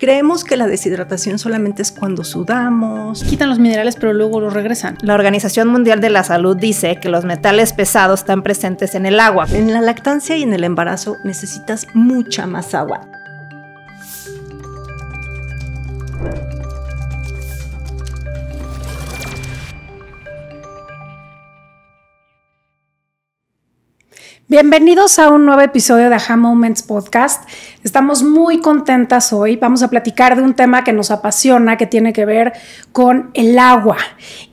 Creemos que la deshidratación solamente es cuando sudamos. Quitan los minerales pero luego los regresan. La Organización Mundial de la Salud dice que los metales pesados están presentes en el agua. En la lactancia y en el embarazo necesitas mucha más agua. Bienvenidos a un nuevo episodio de Aha Moments Podcast. Estamos muy contentas hoy. Vamos a platicar de un tema que nos apasiona, que tiene que ver con el agua.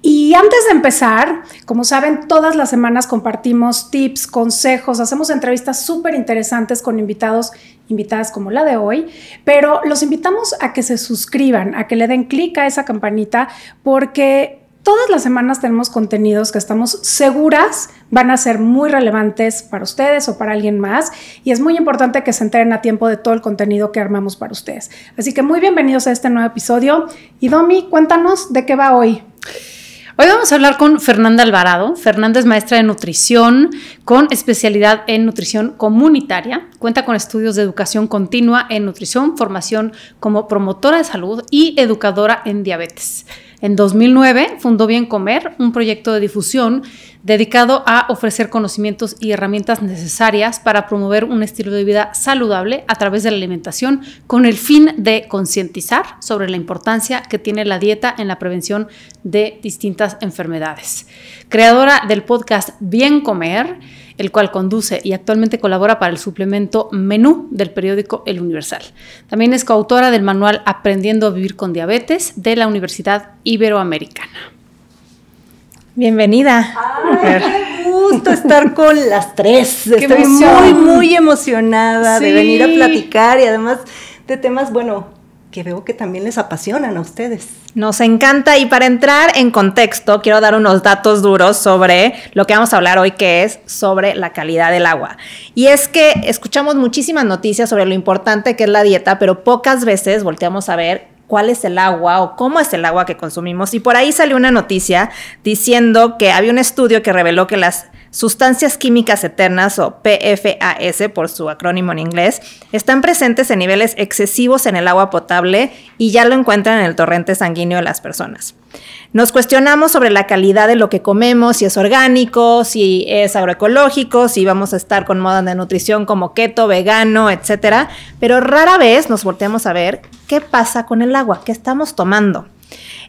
Y antes de empezar, como saben, todas las semanas compartimos tips, consejos, hacemos entrevistas súper interesantes con invitados, invitadas como la de hoy, pero los invitamos a que se suscriban, a que le den clic a esa campanita, porque Todas las semanas tenemos contenidos que estamos seguras van a ser muy relevantes para ustedes o para alguien más y es muy importante que se enteren a tiempo de todo el contenido que armamos para ustedes. Así que muy bienvenidos a este nuevo episodio y Domi, cuéntanos de qué va hoy. Hoy vamos a hablar con Fernanda Alvarado. Fernanda es maestra de nutrición con especialidad en nutrición comunitaria. Cuenta con estudios de educación continua en nutrición, formación como promotora de salud y educadora en diabetes. En 2009 fundó Bien Comer, un proyecto de difusión dedicado a ofrecer conocimientos y herramientas necesarias para promover un estilo de vida saludable a través de la alimentación con el fin de concientizar sobre la importancia que tiene la dieta en la prevención de distintas enfermedades. Creadora del podcast Bien Comer, el cual conduce y actualmente colabora para el suplemento Menú del periódico El Universal. También es coautora del manual Aprendiendo a vivir con diabetes de la Universidad Iberoamericana. Bienvenida. Ay, qué gusto estar con las tres. Estoy muy, muy emocionada de venir a platicar y además de temas, bueno, que veo que también les apasionan a ustedes. Nos encanta y para entrar en contexto quiero dar unos datos duros sobre lo que vamos a hablar hoy que es sobre la calidad del agua. Y es que escuchamos muchísimas noticias sobre lo importante que es la dieta, pero pocas veces volteamos a ver cuál es el agua o cómo es el agua que consumimos. Y por ahí salió una noticia diciendo que había un estudio que reveló que las Sustancias químicas eternas o PFAS por su acrónimo en inglés, están presentes en niveles excesivos en el agua potable y ya lo encuentran en el torrente sanguíneo de las personas. Nos cuestionamos sobre la calidad de lo que comemos, si es orgánico, si es agroecológico, si vamos a estar con modas de nutrición como keto, vegano, etcétera, pero rara vez nos volteamos a ver qué pasa con el agua, qué estamos tomando.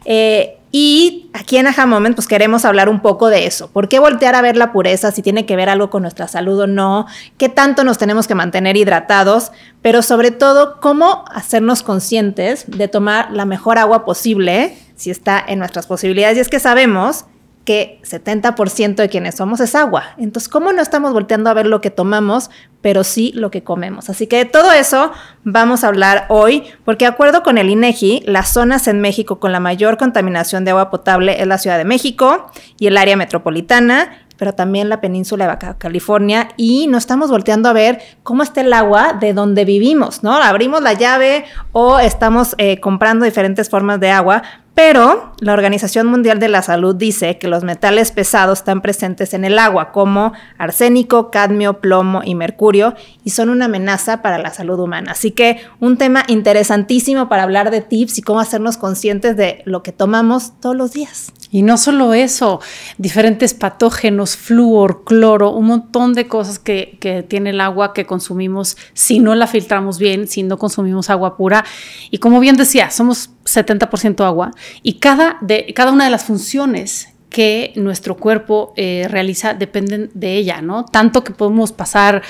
Eh, y aquí en Aja Moment, pues queremos hablar un poco de eso. ¿Por qué voltear a ver la pureza? Si tiene que ver algo con nuestra salud o no. ¿Qué tanto nos tenemos que mantener hidratados? Pero sobre todo, ¿cómo hacernos conscientes de tomar la mejor agua posible si está en nuestras posibilidades? Y es que sabemos que 70% de quienes somos es agua. Entonces, ¿cómo no estamos volteando a ver lo que tomamos, pero sí lo que comemos? Así que de todo eso vamos a hablar hoy, porque de acuerdo con el INEGI, e las zonas en México con la mayor contaminación de agua potable es la Ciudad de México y el área metropolitana pero también la península de Baja California y no estamos volteando a ver cómo está el agua de donde vivimos, ¿no? Abrimos la llave o estamos eh, comprando diferentes formas de agua, pero la Organización Mundial de la Salud dice que los metales pesados están presentes en el agua, como arsénico, cadmio, plomo y mercurio, y son una amenaza para la salud humana. Así que un tema interesantísimo para hablar de tips y cómo hacernos conscientes de lo que tomamos todos los días. Y no solo eso, diferentes patógenos, flúor, cloro, un montón de cosas que, tiene el agua que consumimos si no la filtramos bien, si no consumimos agua pura. Y como bien decía, somos 70% agua y cada, de, cada una de las funciones que nuestro cuerpo eh, realiza dependen de ella, ¿no? Tanto que podemos pasar,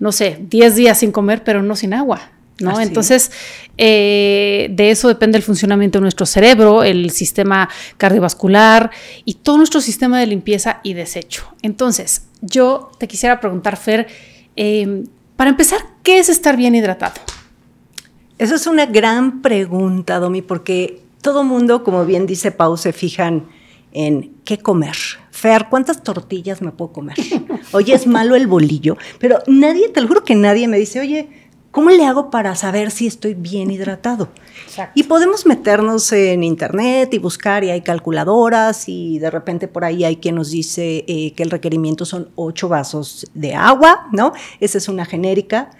no sé, 10 días sin comer, pero no sin agua. ¿no? Entonces, eh, de eso depende el funcionamiento de nuestro cerebro, el sistema cardiovascular y todo nuestro sistema de limpieza y desecho. Entonces, yo te quisiera preguntar, Fer, em, para empezar, ¿qué es estar bien hidratado? Esa es una gran pregunta, Domi, porque todo mundo, como bien dice Pau, se fijan en qué comer. Fer, ¿cuántas tortillas me puedo comer? Oye, es malo el bolillo, pero nadie, te lo juro que nadie me dice, oye, ¿Cómo le hago para saber si estoy bien hidratado? Y podemos meternos en internet y buscar, y hay calculadoras, y de repente por ahí hay quien nos dice eh, que el requerimiento son ocho vasos de agua, ¿no? Esa es una genérica,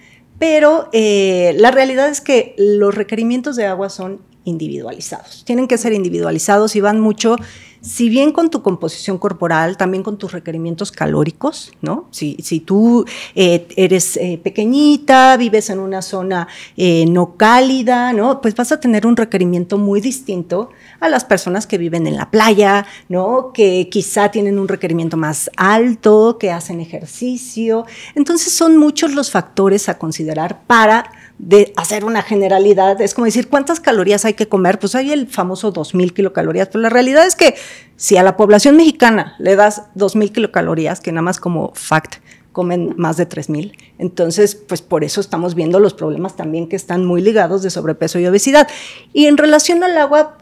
pero eh, la realidad es que los requerimientos de agua son individualizados, tienen que ser individualizados y van mucho si bien con tu composición corporal, también con tus requerimientos calóricos, ¿no? Si, si tú eh, eres eh, pequeñita, vives en una zona eh, no cálida, ¿no? Pues vas a tener un requerimiento muy distinto a las personas que viven en la playa, ¿no? Que quizá tienen un requerimiento más alto, que hacen ejercicio. Entonces son muchos los factores a considerar para de hacer una generalidad. Es como decir, ¿cuántas calorías hay que comer? Pues hay el famoso 2.000 kilocalorías, pero la realidad es que si a la población mexicana le das 2.000 kilocalorías, que nada más como fact comen más de 3.000, entonces pues por eso estamos viendo los problemas también que están muy ligados de sobrepeso y obesidad. Y en relación al agua,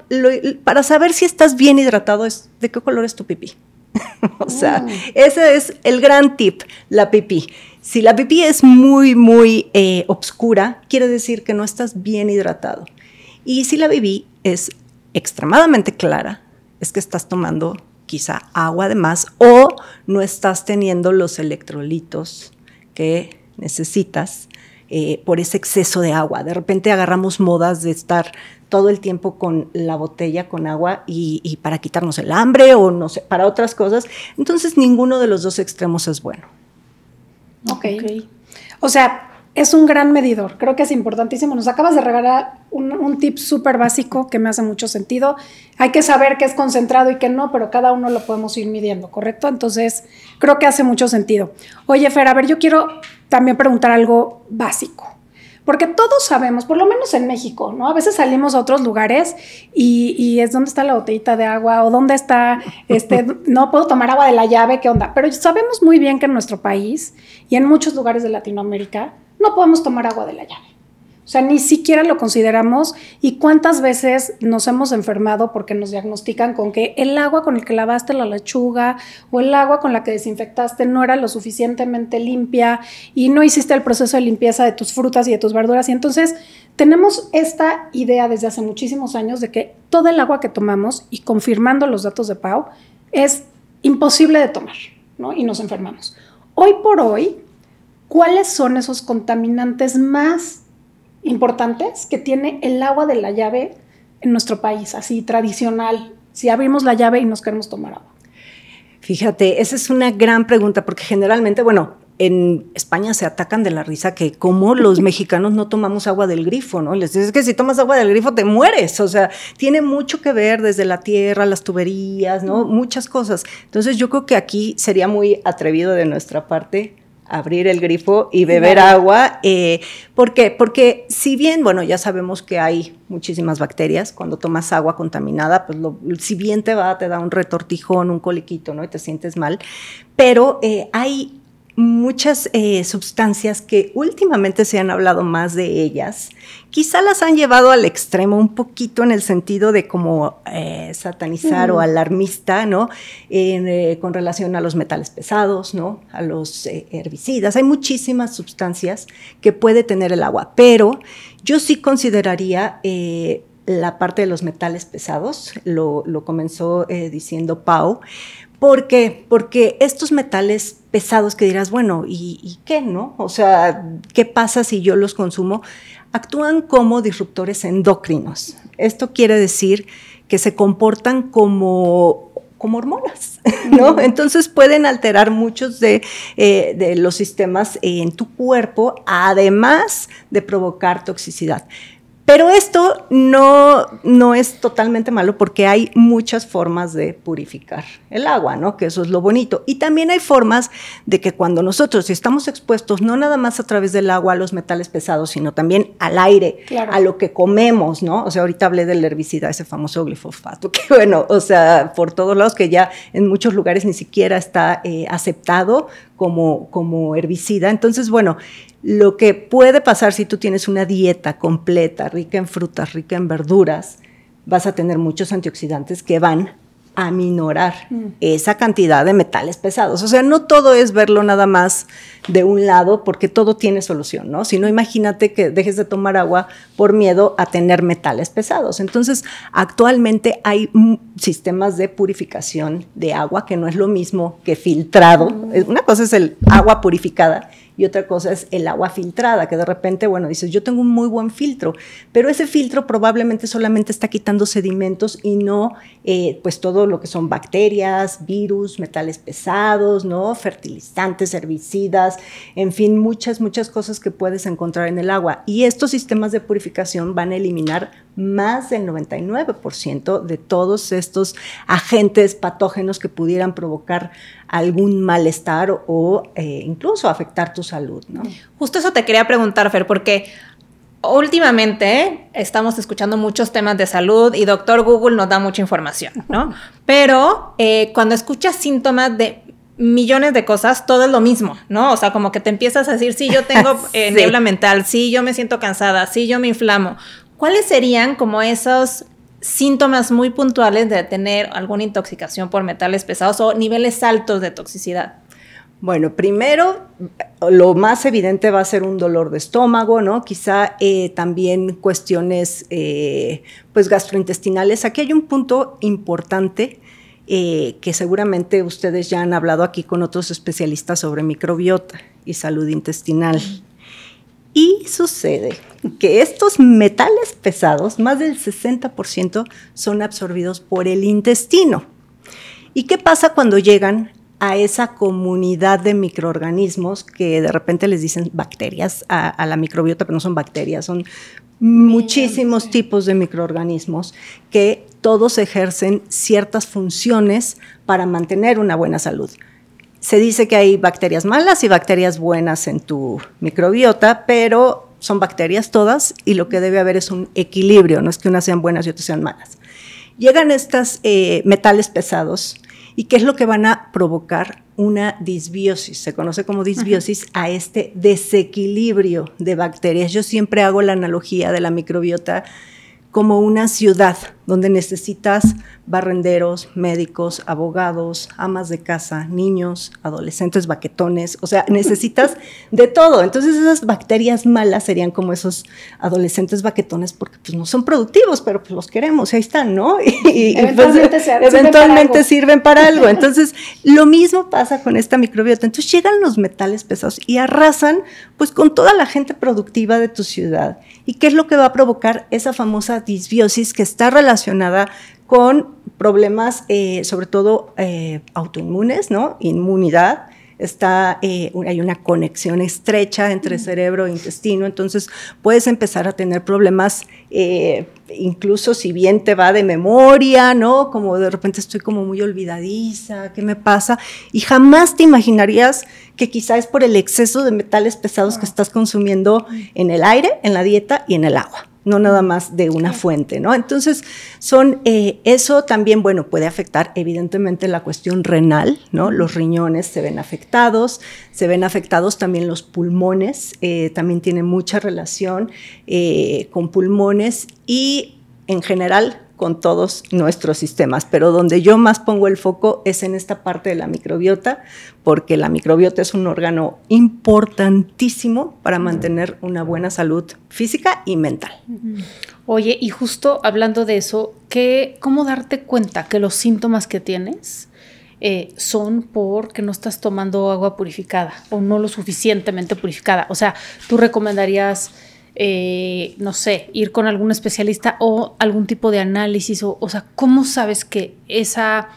para saber si estás bien hidratado es de qué color es tu pipí. o sea, mm. ese es el gran tip, la pipí. Si la pipí es muy, muy eh, obscura, quiere decir que no estás bien hidratado. Y si la pipí es extremadamente clara, es que estás tomando quizá agua de más o no estás teniendo los electrolitos que necesitas eh, por ese exceso de agua. De repente agarramos modas de estar todo el tiempo con la botella con agua y, y, para quitarnos el hambre o no sé, para otras cosas. Entonces ninguno de los dos extremos es bueno. Okay. ok. O sea, es un gran medidor, creo que es importantísimo. Nos acabas de regalar un, un tip súper básico que me hace mucho sentido. Hay que saber qué es concentrado y qué no, pero cada uno lo podemos ir midiendo, ¿correcto? Entonces, creo que hace mucho sentido. Oye, Fer, a ver, yo quiero también preguntar algo básico. Porque todos sabemos, por lo menos en México, ¿no? A veces salimos a otros lugares y, es donde está la botellita de agua o dónde está, este, no puedo tomar agua de la llave, ¿qué onda? Pero sabemos muy bien que en nuestro país y en muchos lugares de Latinoamérica no podemos tomar agua de la llave. O sea, ni siquiera lo consideramos y cuántas veces nos hemos enfermado porque nos diagnostican con que el agua con el que lavaste la lechuga o el agua con la que desinfectaste no era lo suficientemente limpia y no hiciste el proceso de limpieza de tus frutas y de tus verduras. Y entonces tenemos esta idea desde hace muchísimos años de que todo el agua que tomamos y confirmando los datos de Pau es imposible de tomar ¿no? y nos enfermamos. Hoy por hoy, ¿cuáles son esos contaminantes más importantes que tiene el agua de la llave en nuestro país, así tradicional, si abrimos la llave y nos queremos tomar agua. Fíjate, esa es una gran pregunta porque generalmente, bueno, en España se atacan de la risa que como los mexicanos no tomamos agua del grifo, ¿no? Les dices que si tomas agua del grifo te mueres, o sea, tiene mucho que ver desde la tierra, las tuberías, ¿no? Muchas cosas. Entonces yo creo que aquí sería muy atrevido de nuestra parte abrir el grifo y beber agua. Eh, ¿Por qué? Porque si bien, bueno, ya sabemos que hay muchísimas bacterias, cuando tomas agua contaminada, pues si bien te va, te da un retortijón, un coliquito, ¿no? Y te sientes mal, pero eh, hay muchas eh, sustancias que últimamente se han hablado más de ellas quizá las han llevado al extremo un poquito en el sentido de como eh, satanizar o alarmista, ¿no? Eh, con relación a los metales pesados, ¿no? A los eh, herbicidas. Hay muchísimas sustancias que puede tener el agua, pero yo sí consideraría la parte de los metales pesados, lo, comenzó diciendo Pau. ¿Por qué? Porque estos metales pesados que dirás, bueno, ¿y, ¿y qué, no? O sea, ¿qué pasa si yo los consumo? actúan como disruptores endocrinos. Esto quiere decir que se comportan como como hormonas, ¿no? Entonces pueden alterar muchos eh, de los sistemas en tu cuerpo, además de provocar toxicidad. Pero esto no, no es totalmente malo porque hay muchas formas de purificar el agua, ¿no? Que eso es lo bonito. Y también hay formas de que cuando nosotros estamos expuestos, no nada más a través del agua a los metales pesados, sino también al aire, a lo que comemos, ¿no? O sea, ahorita hablé del herbicida, ese famoso glifosato, que bueno, o sea, por todos lados, que ya en muchos lugares ni siquiera está eh, aceptado como, herbicida. Entonces, bueno, lo que puede pasar si tú tienes una dieta completa, rica en frutas, rica en verduras, vas a tener muchos antioxidantes que van aminorar minorar mm. esa cantidad de metales pesados. O sea, no todo es verlo nada más de un lado, porque todo tiene solución, ¿no? Si no, imagínate que dejes de tomar agua por miedo a tener metales pesados. Entonces, actualmente hay sistemas de purificación de agua, que no es lo mismo que filtrado. Mm. Una cosa es el agua purificada y otra cosa es el agua filtrada, que de repente, bueno, dices, yo tengo un muy buen filtro, pero ese filtro probablemente solamente está quitando sedimentos y no, eh, pues todo lo que son bacterias, virus, metales pesados, ¿no? Fertilizantes, herbicidas, en fin, muchas, muchas cosas que puedes encontrar en el agua. Y estos sistemas de purificación van a eliminar más del 99% de todos estos agentes patógenos que pudieran provocar algún malestar o, eh, incluso afectar tu salud. ¿no? Justo eso te quería preguntar, Fer, porque últimamente estamos escuchando muchos temas de salud y doctor Google nos da mucha información, ¿no? Pero eh, cuando escuchas síntomas de millones de cosas, todo es lo mismo, ¿no? O sea, como que te empiezas a decir, sí, yo tengo eh, niebla mental, sí, yo me siento cansada, sí, yo me inflamo. ¿Cuáles serían como esos síntomas muy puntuales de tener alguna intoxicación por metales pesados o niveles altos de toxicidad? Bueno, primero, lo más evidente va a ser un dolor de estómago, ¿no? Quizá eh, también cuestiones, eh, pues, gastrointestinales. Aquí hay un punto importante eh, que seguramente ustedes ya han hablado aquí con otros especialistas sobre microbiota y salud intestinal. Y sucede que estos metales pesados, más del 60%, son absorbidos por el intestino. ¿Y qué pasa cuando llegan a esa comunidad de microorganismos que de repente les dicen bacterias a, la microbiota, pero no son bacterias, son muchísimos tipos de microorganismos que todos ejercen ciertas funciones para mantener una buena salud se dice que hay bacterias malas y bacterias buenas en tu microbiota, pero son bacterias todas y lo que debe haber es un equilibrio, no es que unas sean buenas y otras sean malas. Llegan estos eh, metales pesados y qué es lo que van a provocar una disbiosis, se conoce como disbiosis, a este desequilibrio de bacterias. Yo siempre hago la analogía de la microbiota como una ciudad donde necesitas barrenderos, médicos, abogados, amas de casa, niños, adolescentes, baquetones, o sea, necesitas de todo. Entonces esas bacterias malas serían como esos adolescentes baquetones porque pues no son productivos, pero pues los queremos, ahí están, ¿no? Y, pues, eventualmente, sirven, para sirven para algo. Entonces lo mismo pasa con esta microbiota. Entonces llegan los metales pesados y arrasan pues con toda la gente productiva de tu ciudad. ¿Y qué es lo que va a provocar esa famosa disbiosis que está relacionada relacionada con problemas, eh, sobre todo eh, autoinmunes, ¿no? Inmunidad. Está, eh, hay una conexión estrecha entre cerebro e intestino, entonces puedes empezar a tener problemas, incluso si bien te va de memoria, ¿no? Como de repente estoy como muy olvidadiza, ¿qué me pasa? Y jamás te imaginarías que quizás es por el exceso de metales pesados que estás consumiendo mm. en el aire, en la dieta y en el agua no nada más de una fuente, ¿no? Entonces, son, eh, eso también, bueno, puede afectar evidentemente la cuestión renal, ¿no? Los riñones se ven afectados, se ven afectados también los pulmones, eh, también tiene mucha relación eh, con pulmones y en general con todos nuestros sistemas, pero donde yo más pongo el foco es en esta parte de la microbiota, porque la microbiota es un órgano importantísimo para mantener una buena salud física y mental. Oye, y justo hablando de eso, ¿qué, ¿cómo darte cuenta que los síntomas que tienes eh, son porque no estás tomando agua purificada o no lo suficientemente purificada? O sea, tú recomendarías eh, no sé, ir con algún especialista o algún tipo de análisis, o, o sea, ¿cómo sabes que esa,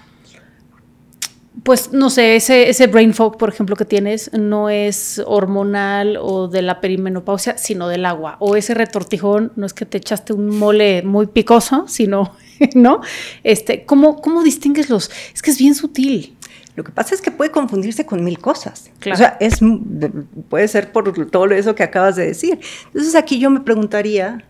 pues, no sé, ese, ese brain fog, por ejemplo, que tienes, no es hormonal o de la perimenopausia, sino del agua, o ese retortijón, no es que te echaste un mole muy picoso, sino, ¿no? Este, ¿cómo, cómo distingues los? Es que es bien sutil. Lo que pasa es que puede confundirse con mil cosas. O sea, es, puede ser por todo eso que acabas de decir. Entonces aquí yo me preguntaría,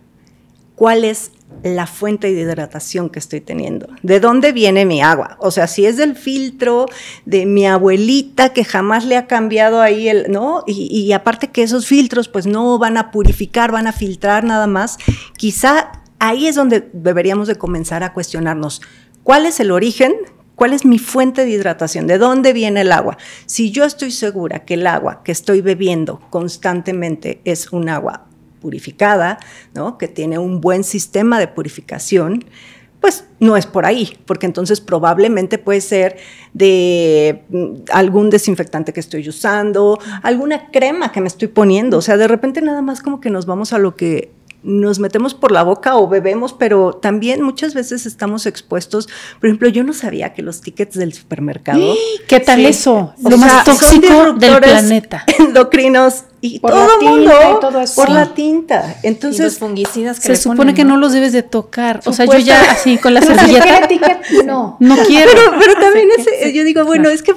¿cuál es la fuente de hidratación que estoy teniendo? ¿De dónde viene mi agua? O sea, si es del filtro de mi abuelita que jamás le ha cambiado ahí el, ¿no? Y, y aparte que esos filtros pues no van a purificar, van a filtrar nada más. Quizá ahí es donde deberíamos de comenzar a cuestionarnos cuál es el origen ¿Cuál es mi fuente de hidratación? ¿De dónde viene el agua? Si yo estoy segura que el agua que estoy bebiendo constantemente es un agua purificada, ¿no? que tiene un buen sistema de purificación, pues no es por ahí, porque entonces probablemente puede ser de mm, algún desinfectante que estoy usando, alguna crema que me estoy poniendo, o sea, de repente nada más como que nos vamos a lo que nos metemos por la boca o bebemos, pero también muchas veces estamos expuestos. Por ejemplo, yo no sabía que los tickets del supermercado. ¿Qué tal eso? Lo más tóxico del planeta. Endocrinos y todo el mundo por la tinta. Entonces, se supone que ¿no? los debes de tocar. O sea, yo ya así con la servilleta. no. No quiero. Pero, también ese, yo digo, bueno, es que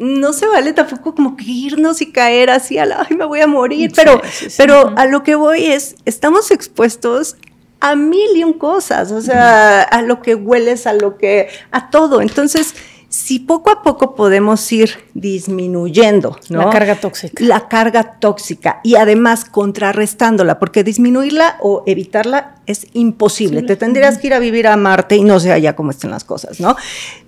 no se vale tampoco como que irnos y caer así a la, ay, me voy a morir, pero, pero a lo que voy es, estamos expuestos a mil y un cosas, o sea, a lo que hueles, a lo que, a todo. Entonces, si poco a poco podemos ir disminuyendo la carga tóxica. La carga tóxica y además contrarrestándola, porque disminuirla o evitarla es imposible. Te tendrías que ir a vivir a Marte y no sé allá cómo estén las cosas, ¿no?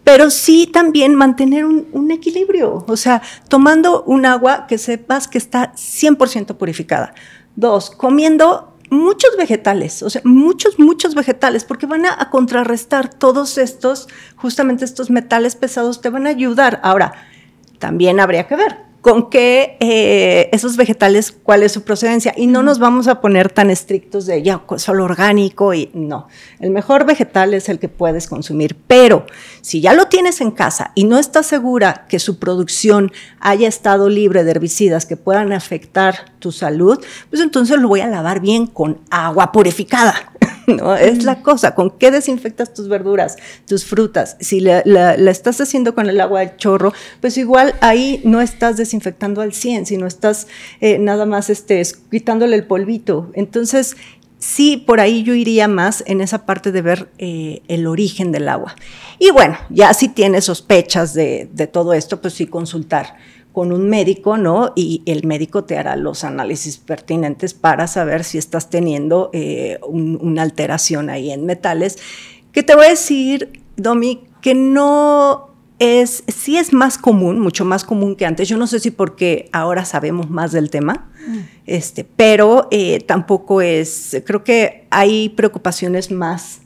Pero sí también mantener un, un equilibrio, o sea, tomando un agua que sepas que está 100% purificada. Dos, comiendo muchos vegetales, o sea, muchos, muchos vegetales, porque van a, contrarrestar todos estos, justamente estos metales pesados, te van a ayudar. Ahora, también habría que ver con qué eh, esos vegetales, cuál es su procedencia. Y no nos vamos a poner tan estrictos de ya, solo orgánico y no. El mejor vegetal es el que puedes consumir. Pero si ya lo tienes en casa y no estás segura que su producción haya estado libre de herbicidas que puedan afectar tu salud, pues entonces lo voy a lavar bien con agua purificada ¿no? Es la mm. cosa, ¿con qué desinfectas tus verduras, tus frutas? Si la, estás haciendo con el agua de chorro, pues igual ahí no estás desinfectando al 100, sino estás eh, nada más este, quitándole el polvito. Entonces, sí, por ahí yo iría más en esa parte de ver eh, el origen del agua. Y bueno, ya si tienes sospechas de, de todo esto, pues sí consultar con un médico, ¿no? Y el médico te hará los análisis pertinentes para saber si estás teniendo eh, una alteración ahí en metales. Que te voy a decir, Domi, que no es, sí es más común, mucho más común que antes. Yo no sé si porque ahora sabemos más del tema, mm. este, pero eh, tampoco es, creo que hay preocupaciones más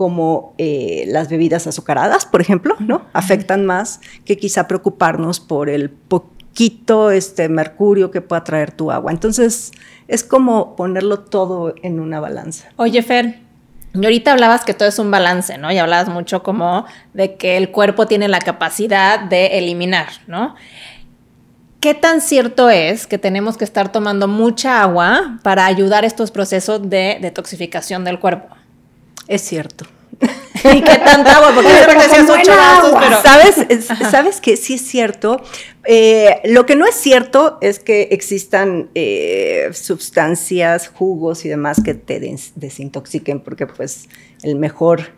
como eh, las bebidas azucaradas, por ejemplo, ¿no? Afectan más que quizá preocuparnos por el poquito este, mercurio que pueda traer tu agua. Entonces, es como ponerlo todo en una balanza. Oye, Fer, y ahorita hablabas que todo es un balance, ¿no? Y hablabas mucho como de que el cuerpo tiene la capacidad de eliminar, ¿no? ¿Qué tan cierto es que tenemos que estar tomando mucha agua para ayudar estos procesos de detoxificación del cuerpo? es cierto. y qué tanta agua, porque yo creo que decías ocho vasos, pero... ¿Sabes, ¿Sabes que sí es cierto? Eh, lo que no es cierto es que existan eh, sustancias, jugos y demás que te desintoxiquen, porque pues el mejor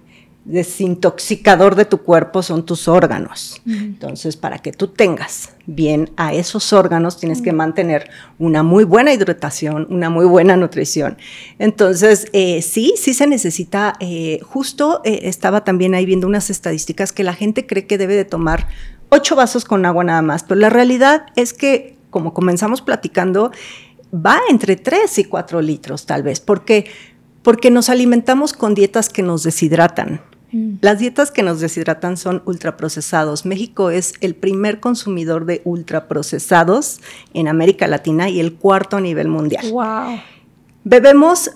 desintoxicador de tu cuerpo son tus órganos. Entonces, para que tú tengas bien a esos órganos, tienes que mantener una muy buena hidratación, una muy buena nutrición. Entonces, eh, sí, sí se necesita, eh, justo eh, estaba también ahí viendo unas estadísticas que la gente cree que debe de tomar ocho vasos con agua nada más, pero la realidad es que, como comenzamos platicando, va entre 3 y 4 litros tal vez, porque porque nos alimentamos con dietas que nos deshidratan, Mm. Las dietas que nos deshidratan son ultraprocesados. México es el primer consumidor de ultraprocesados en América Latina y el cuarto a nivel mundial. Bebemos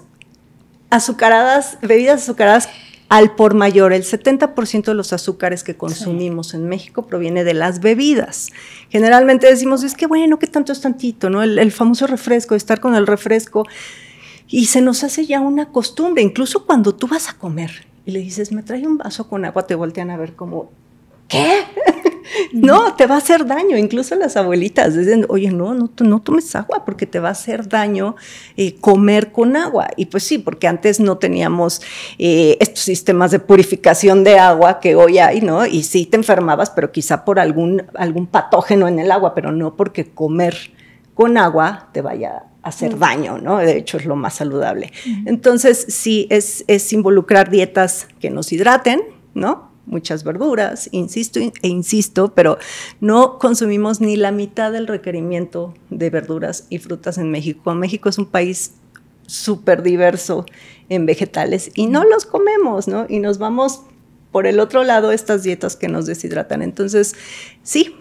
azucaradas, bebidas azucaradas al por mayor. El 70% de los azúcares que consumimos en México proviene de las bebidas. Generalmente decimos, es que bueno, qué tanto es tantito, ¿no? el famoso refresco, estar con el refresco. Y se nos hace ya una costumbre, incluso cuando tú vas a comer y le dices, me trae un vaso con agua, te voltean a ver como, ¿qué? no, te va a hacer daño. Incluso las abuelitas dicen, oye, no, no, no tomes agua porque te va a hacer daño eh, comer con agua. Y pues sí, porque antes no teníamos eh, estos sistemas de purificación de agua que hoy hay, ¿no? Y sí te enfermabas, pero quizá por algún, algún patógeno en el agua, pero no porque comer con agua te vaya a hacer mm. daño, ¿no? De hecho, es lo más saludable. Mm. Entonces, sí, es, es involucrar dietas que nos hidraten, ¿no? muchas verduras, insisto e insisto, pero no consumimos ni la mitad del requerimiento de verduras y frutas en México. México es un país súper diverso en vegetales y no mm. los comemos, ¿no? Y nos vamos por el otro lado estas dietas que nos deshidratan. Entonces, sí,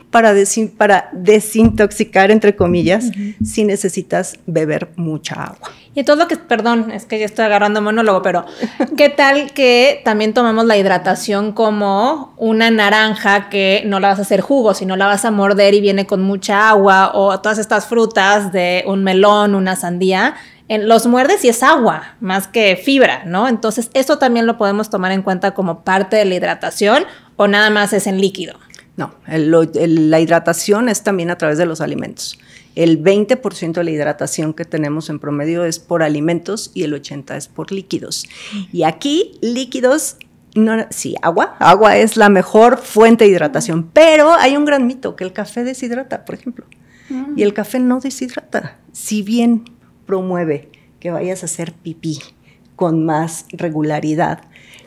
para, desintoxicar, entre comillas, si necesitas beber mucha agua. Y todo lo que, perdón, es que ya estoy agarrando monólogo, pero ¿qué tal que también tomamos la hidratación como una naranja que no la vas a hacer jugo, sino la vas a morder y viene con mucha agua o todas estas frutas de un melón, una sandía? En los muerdes y es agua, más que fibra, ¿no? Entonces, eso también lo podemos tomar en cuenta como parte de la hidratación o nada más es en líquido. No, la hidratación es también a través de los alimentos. El 20% de la hidratación que tenemos en promedio es por alimentos y el 80% es por líquidos. Y aquí líquidos sí, agua. Agua es la mejor fuente de hidratación, pero hay un gran mito que el café deshidrata, por ejemplo. Mm. Y el café no deshidrata, si bien promueve que vayas a hacer pipí con más regularidad,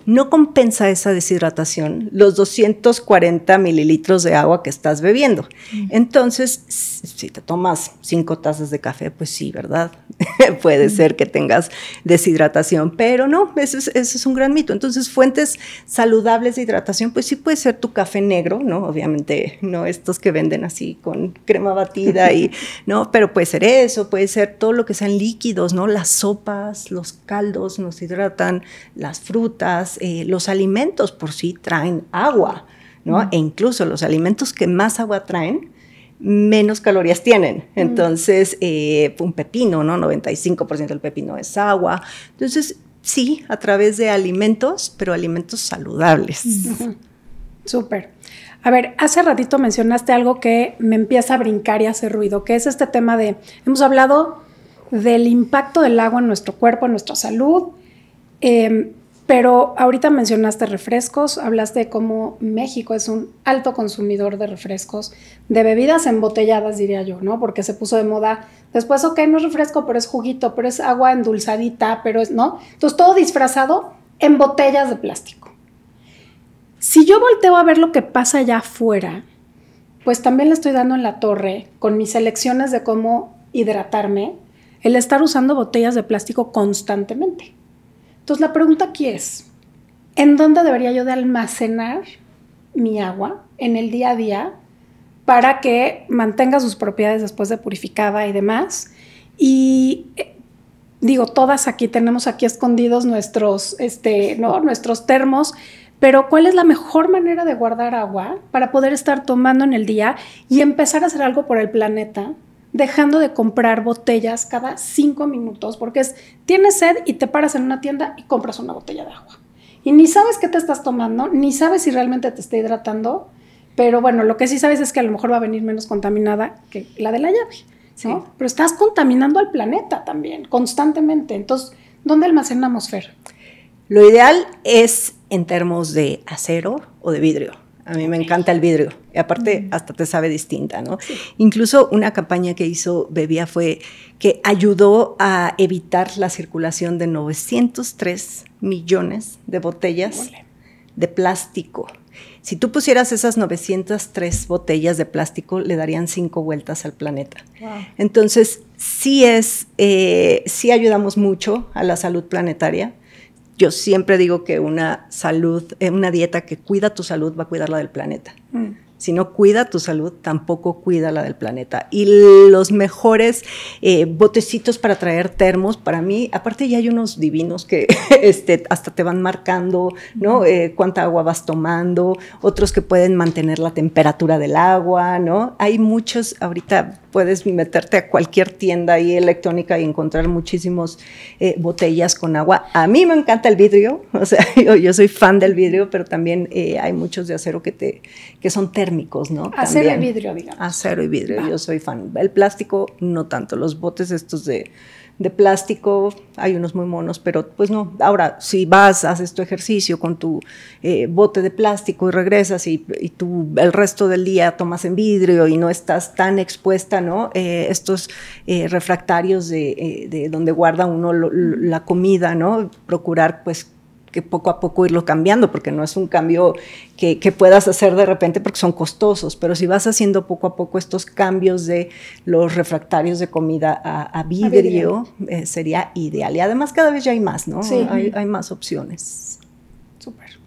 no compensa esa deshidratación los 240 mililitros de agua que estás bebiendo. Entonces, si te tomas cinco tazas de café, pues sí, ¿verdad? Puede ser que tengas deshidratación, pero no, ese es, es un gran mito. Entonces, fuentes saludables de hidratación, pues sí puede ser tu café negro, ¿no? Obviamente, no estos que venden así con crema batida y, ¿no? Pero puede ser eso, puede ser todo lo que sean líquidos, ¿no? Las sopas, los caldos nos hidratan, las frutas, eh, los alimentos por sí traen agua, ¿no? E incluso los alimentos que más agua traen, menos calorías tienen. Entonces, eh, un pepino, ¿no? 95% del pepino es agua. Entonces, sí, a través de alimentos, pero alimentos saludables. Súper. A ver, hace ratito mencionaste algo que me empieza a brincar y hace ruido, que es este tema de, hemos hablado del impacto del agua en nuestro cuerpo, en nuestra salud, em, pero ahorita mencionaste refrescos, hablaste de cómo México es un alto consumidor de refrescos, de bebidas embotelladas, diría yo, ¿no? Porque se puso de moda. Después, ok, no es refresco, pero es juguito, pero es agua endulzadita, pero es, ¿no? Entonces, todo disfrazado en botellas de plástico. Si yo volteo a ver lo que pasa allá afuera, pues también le estoy dando en la torre con mis elecciones de cómo hidratarme, el estar usando botellas de plástico constantemente. Entonces la pregunta aquí es, ¿en dónde debería yo de almacenar mi agua en el día a día para que mantenga sus propiedades después de purificada y demás? Y eh, digo, todas aquí tenemos aquí escondidos nuestros, este, ¿no? nuestros termos, pero ¿cuál es la mejor manera de guardar agua para poder estar tomando en el día y empezar a hacer algo por el planeta dejando de comprar botellas cada cinco minutos, porque es, tienes sed y te paras en una tienda y compras una botella de agua. Y ni sabes qué te estás tomando, ni sabes si realmente te está hidratando, pero bueno, lo que sí sabes es que a lo mejor va a venir menos contaminada que la de la llave, Pero estás contaminando al planeta también, constantemente. Entonces, ¿dónde almacenamos, atmósfera? Lo ideal es en termos de acero o de vidrio a mí me encanta el vidrio. Y aparte, hasta te sabe distinta, ¿no? Incluso una campaña que hizo Bebía fue que ayudó a evitar la circulación de 903 millones de botellas de plástico. Si tú pusieras esas 903 botellas de plástico, le darían cinco vueltas al planeta. Entonces, si es, eh, sí ayudamos mucho a la salud planetaria. Yo siempre digo que una salud, eh, una dieta que cuida tu salud va a cuidar la del planeta. Mm. Si no cuida tu salud, tampoco cuida la del planeta. Y los mejores eh, botecitos para traer termos, para mí, aparte ya hay unos divinos que este, hasta te van marcando, ¿no? Eh, cuánta agua vas tomando, otros que pueden mantener la temperatura del agua, ¿no? Hay muchos, ahorita puedes meterte a cualquier tienda ahí electrónica y encontrar muchísimas eh, botellas con agua. A mí me encanta el vidrio, o sea, yo, soy fan del vidrio, pero también hay muchos de acero que, te, que son termos térmicos, ¿no? Acero y vidrio, digamos. Acero y vidrio, yo soy fan. El plástico, no tanto. Los botes estos de, plástico, hay unos muy monos, pero pues no. Ahora, si vas, haces tu ejercicio con tu eh, bote de plástico y regresas y, tú el resto del día tomas en vidrio y no estás tan expuesta, ¿no? Eh, estos eh, refractarios de, donde guarda uno la comida, ¿no? Procurar, pues, que poco a poco irlo cambiando, porque no es un cambio que, puedas hacer de repente porque son costosos, pero si vas haciendo poco a poco estos cambios de los refractarios de comida a, vidrio, eh, sería ideal. Y además cada vez ya hay más, ¿no? Hay, más opciones. Súper.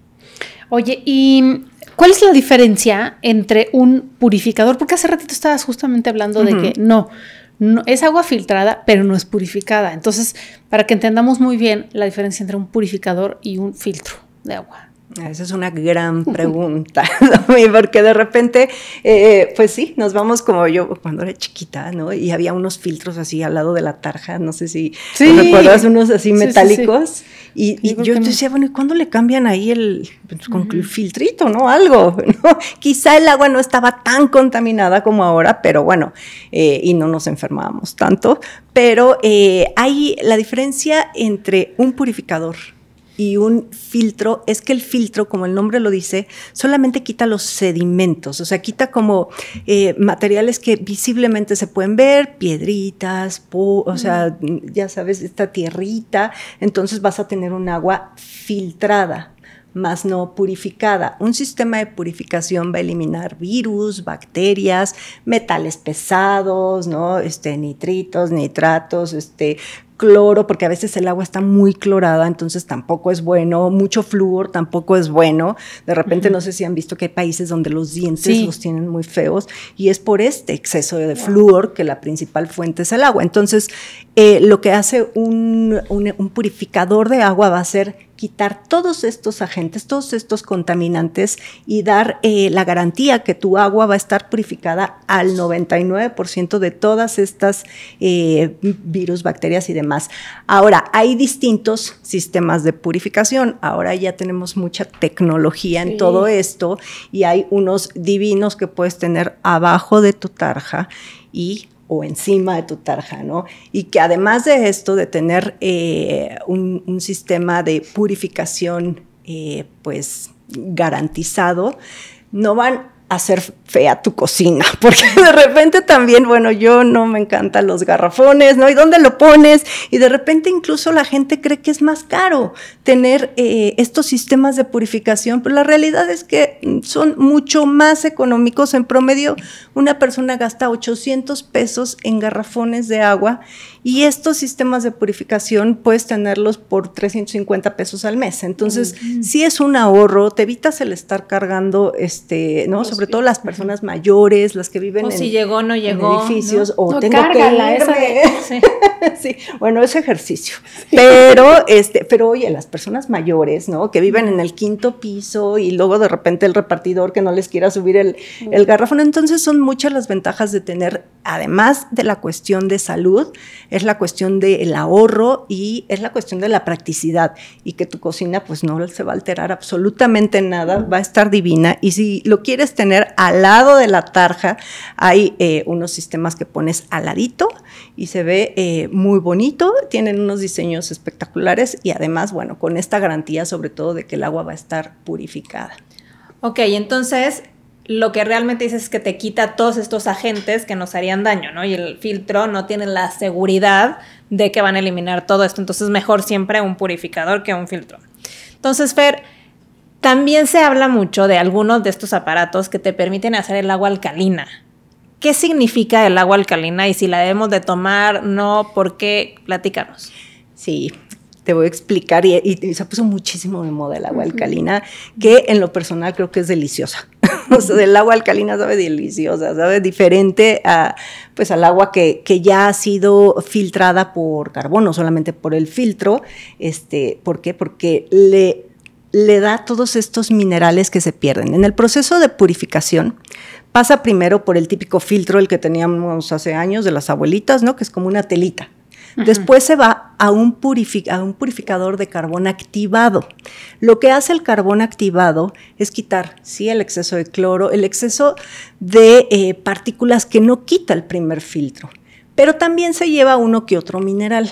Oye, ¿y cuál es la diferencia entre un purificador? Porque hace ratito estabas justamente hablando de que no es agua filtrada, pero no es purificada. Entonces, para que entendamos muy bien la diferencia entre un purificador y un filtro de agua. Esa es una gran pregunta, porque de repente, eh, pues sí, nos vamos como yo cuando era chiquita, ¿no? Y había unos filtros así al lado de la tarja, no sé si recuerdas, unos así metálicos. y, yo te decía, bueno, ¿y cuándo le cambian ahí el, pues, filtrito, ¿no? Algo, ¿no? Quizá el agua no estaba tan contaminada como ahora, pero bueno, eh, y no nos enfermábamos tanto. Pero eh, hay la diferencia entre un purificador y un filtro es que el filtro, como el nombre lo dice, solamente quita los sedimentos, o sea, quita como eh, materiales que visiblemente se pueden ver, piedritas, o sea, ya sabes, esta tierrita, entonces vas a tener un agua filtrada más no purificada. Un sistema de purificación va a eliminar virus, bacterias, metales pesados, ¿no? Este, nitritos, nitratos, este, cloro, porque a veces el agua está muy clorada, entonces tampoco es bueno, mucho flúor tampoco es bueno. De repente no sé si han visto que hay países donde los dientes los tienen muy feos y es por este exceso de flúor que la principal fuente es el agua. Entonces, eh, lo que hace un, un purificador de agua va a ser quitar todos estos agentes, todos estos contaminantes y dar eh, la garantía que tu agua va a estar purificada al 99% de todas estas eh, virus, bacterias y demás. Ahora, hay distintos sistemas de purificación. Ahora ya tenemos mucha tecnología en todo esto y hay unos divinos que puedes tener abajo de tu tarja y o encima de tu tarja, ¿no? Y que además de esto, de tener eh, un, sistema de purificación, eh, pues garantizado, no van hacer fea tu cocina, porque de repente también, bueno, yo no me encantan los garrafones, ¿no? ¿Y dónde lo pones? Y de repente incluso la gente cree que es más caro tener eh, estos sistemas de purificación, pero la realidad es que mm, son mucho más económicos. En promedio, una persona gasta 800 pesos en garrafones de agua y estos sistemas de purificación puedes tenerlos por 350 pesos al mes. Entonces, si es un ahorro, te evitas el estar cargando, este, ¿no? sobre todo las personas mayores, las que viven en, si llegó, no llegó, edificios, o no, tengo que bueno, es ejercicio. Pero, este, pero oye, las personas mayores, ¿no? Que viven en el quinto piso y luego de repente el repartidor que no les quiera subir el, mm. el garrafón. Entonces son muchas las ventajas de tener, además de la cuestión de salud, es la cuestión del ahorro y es la cuestión de la practicidad y que tu cocina pues no se va a alterar absolutamente nada, va a estar divina y si lo quieres tener al lado de la tarja, hay eh, unos sistemas que pones al ladito y se ve eh, muy bonito, tienen unos diseños espectaculares y además, bueno, con esta garantía sobre todo de que el agua va a estar purificada. Ok, entonces lo que realmente dices es que te quita todos estos agentes que nos harían daño, ¿no? Y el filtro no tiene la seguridad de que van a eliminar todo esto, entonces mejor siempre un purificador que un filtro. Entonces, Fer, también se habla mucho de algunos de estos aparatos que te permiten hacer el agua alcalina. ¿Qué significa el agua alcalina y si la debemos de tomar, no, por qué? Platícanos. Sí, te voy a explicar, y, se puso muchísimo de moda el agua alcalina, que en lo personal creo que es deliciosa. o sea, el agua alcalina sabe deliciosa, sabe diferente a, pues, al agua que, ya ha sido filtrada por carbono, solamente por el filtro. Este, ¿Por qué? Porque le le da todos estos minerales que se pierden. En el proceso de purificación pasa primero por el típico filtro, el que teníamos hace años de las abuelitas, ¿no? que es como una telita. Después se va a un, un purificador de carbón activado. Lo que hace el carbón activado es quitar, sí, el exceso de cloro, el exceso de eh, partículas que no quita el primer filtro, pero también se lleva uno que otro mineral.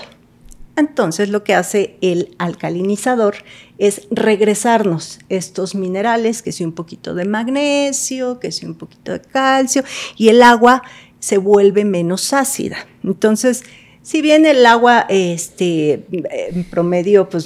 Entonces lo que hace el alcalinizador es regresarnos estos minerales, que si un poquito de magnesio, que si un poquito de calcio, y el agua se vuelve menos ácida. Entonces, si bien el agua, este, en promedio, pues,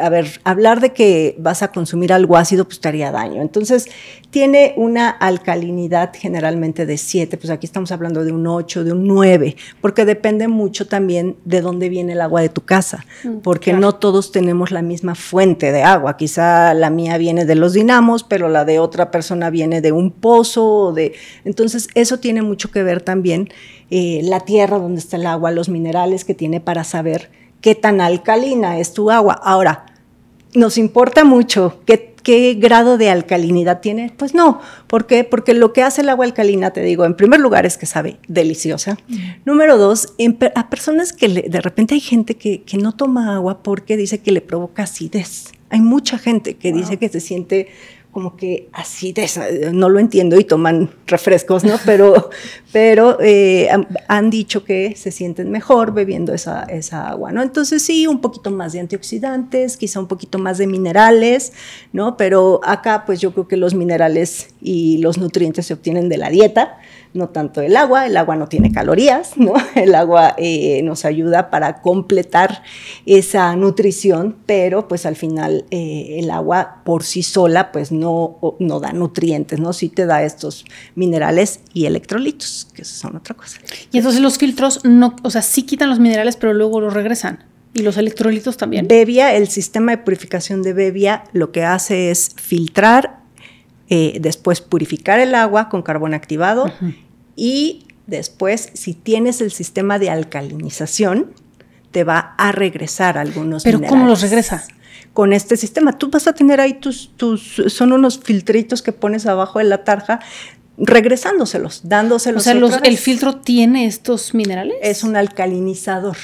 a ver, hablar de que vas a consumir algo ácido, pues te haría daño. Entonces, tiene una alcalinidad generalmente de 7, pues aquí estamos hablando de un 8, de un 9, porque depende mucho también de dónde viene el agua de tu casa, mm, porque no todos tenemos la misma fuente de agua, quizá la mía viene de los dinamos, pero la de otra persona viene de un pozo, o de... entonces eso tiene mucho que ver también eh, la tierra donde está el agua, los minerales que tiene para saber qué tan alcalina es tu agua. Ahora, nos importa mucho qué qué grado de alcalinidad tiene? Pues no. ¿Por qué? Porque lo que hace el agua alcalina, te digo, en primer lugar es que sabe deliciosa. Número dos, a personas que le, de repente hay gente que, no toma agua porque dice que le provoca acidez. Hay mucha gente que dice que se siente como que así, de, no lo entiendo y toman refrescos, ¿no? Pero, pero eh, han dicho que se sienten mejor bebiendo esa, esa agua, ¿no? Entonces sí, un poquito más de antioxidantes, quizá un poquito más de minerales, ¿no? Pero acá pues yo creo que los minerales y los nutrientes se obtienen de la dieta, no tanto el agua, el agua no tiene calorías, ¿no? el agua eh, nos ayuda para completar esa nutrición, pero pues al final eh, el agua por sí sola pues no, no da nutrientes, ¿no? sí te da estos minerales y electrolitos, que son otra cosa. Y entonces los filtros, no, o sea, sí quitan los minerales, pero luego los regresan. ¿Y los electrolitos también? Bebia, el sistema de purificación de bebia lo que hace es filtrar eh, después purificar el agua con carbón activado y después, si tienes el sistema de alcalinización, te va a regresar algunos ¿Pero minerales. cómo los regresa? Con este sistema. Tú vas a tener ahí tus, tus, son unos filtritos que pones abajo de la tarja, regresándoselos, dándoselos. O sea, los, ¿el filtro tiene estos minerales? Es un alcalinizador.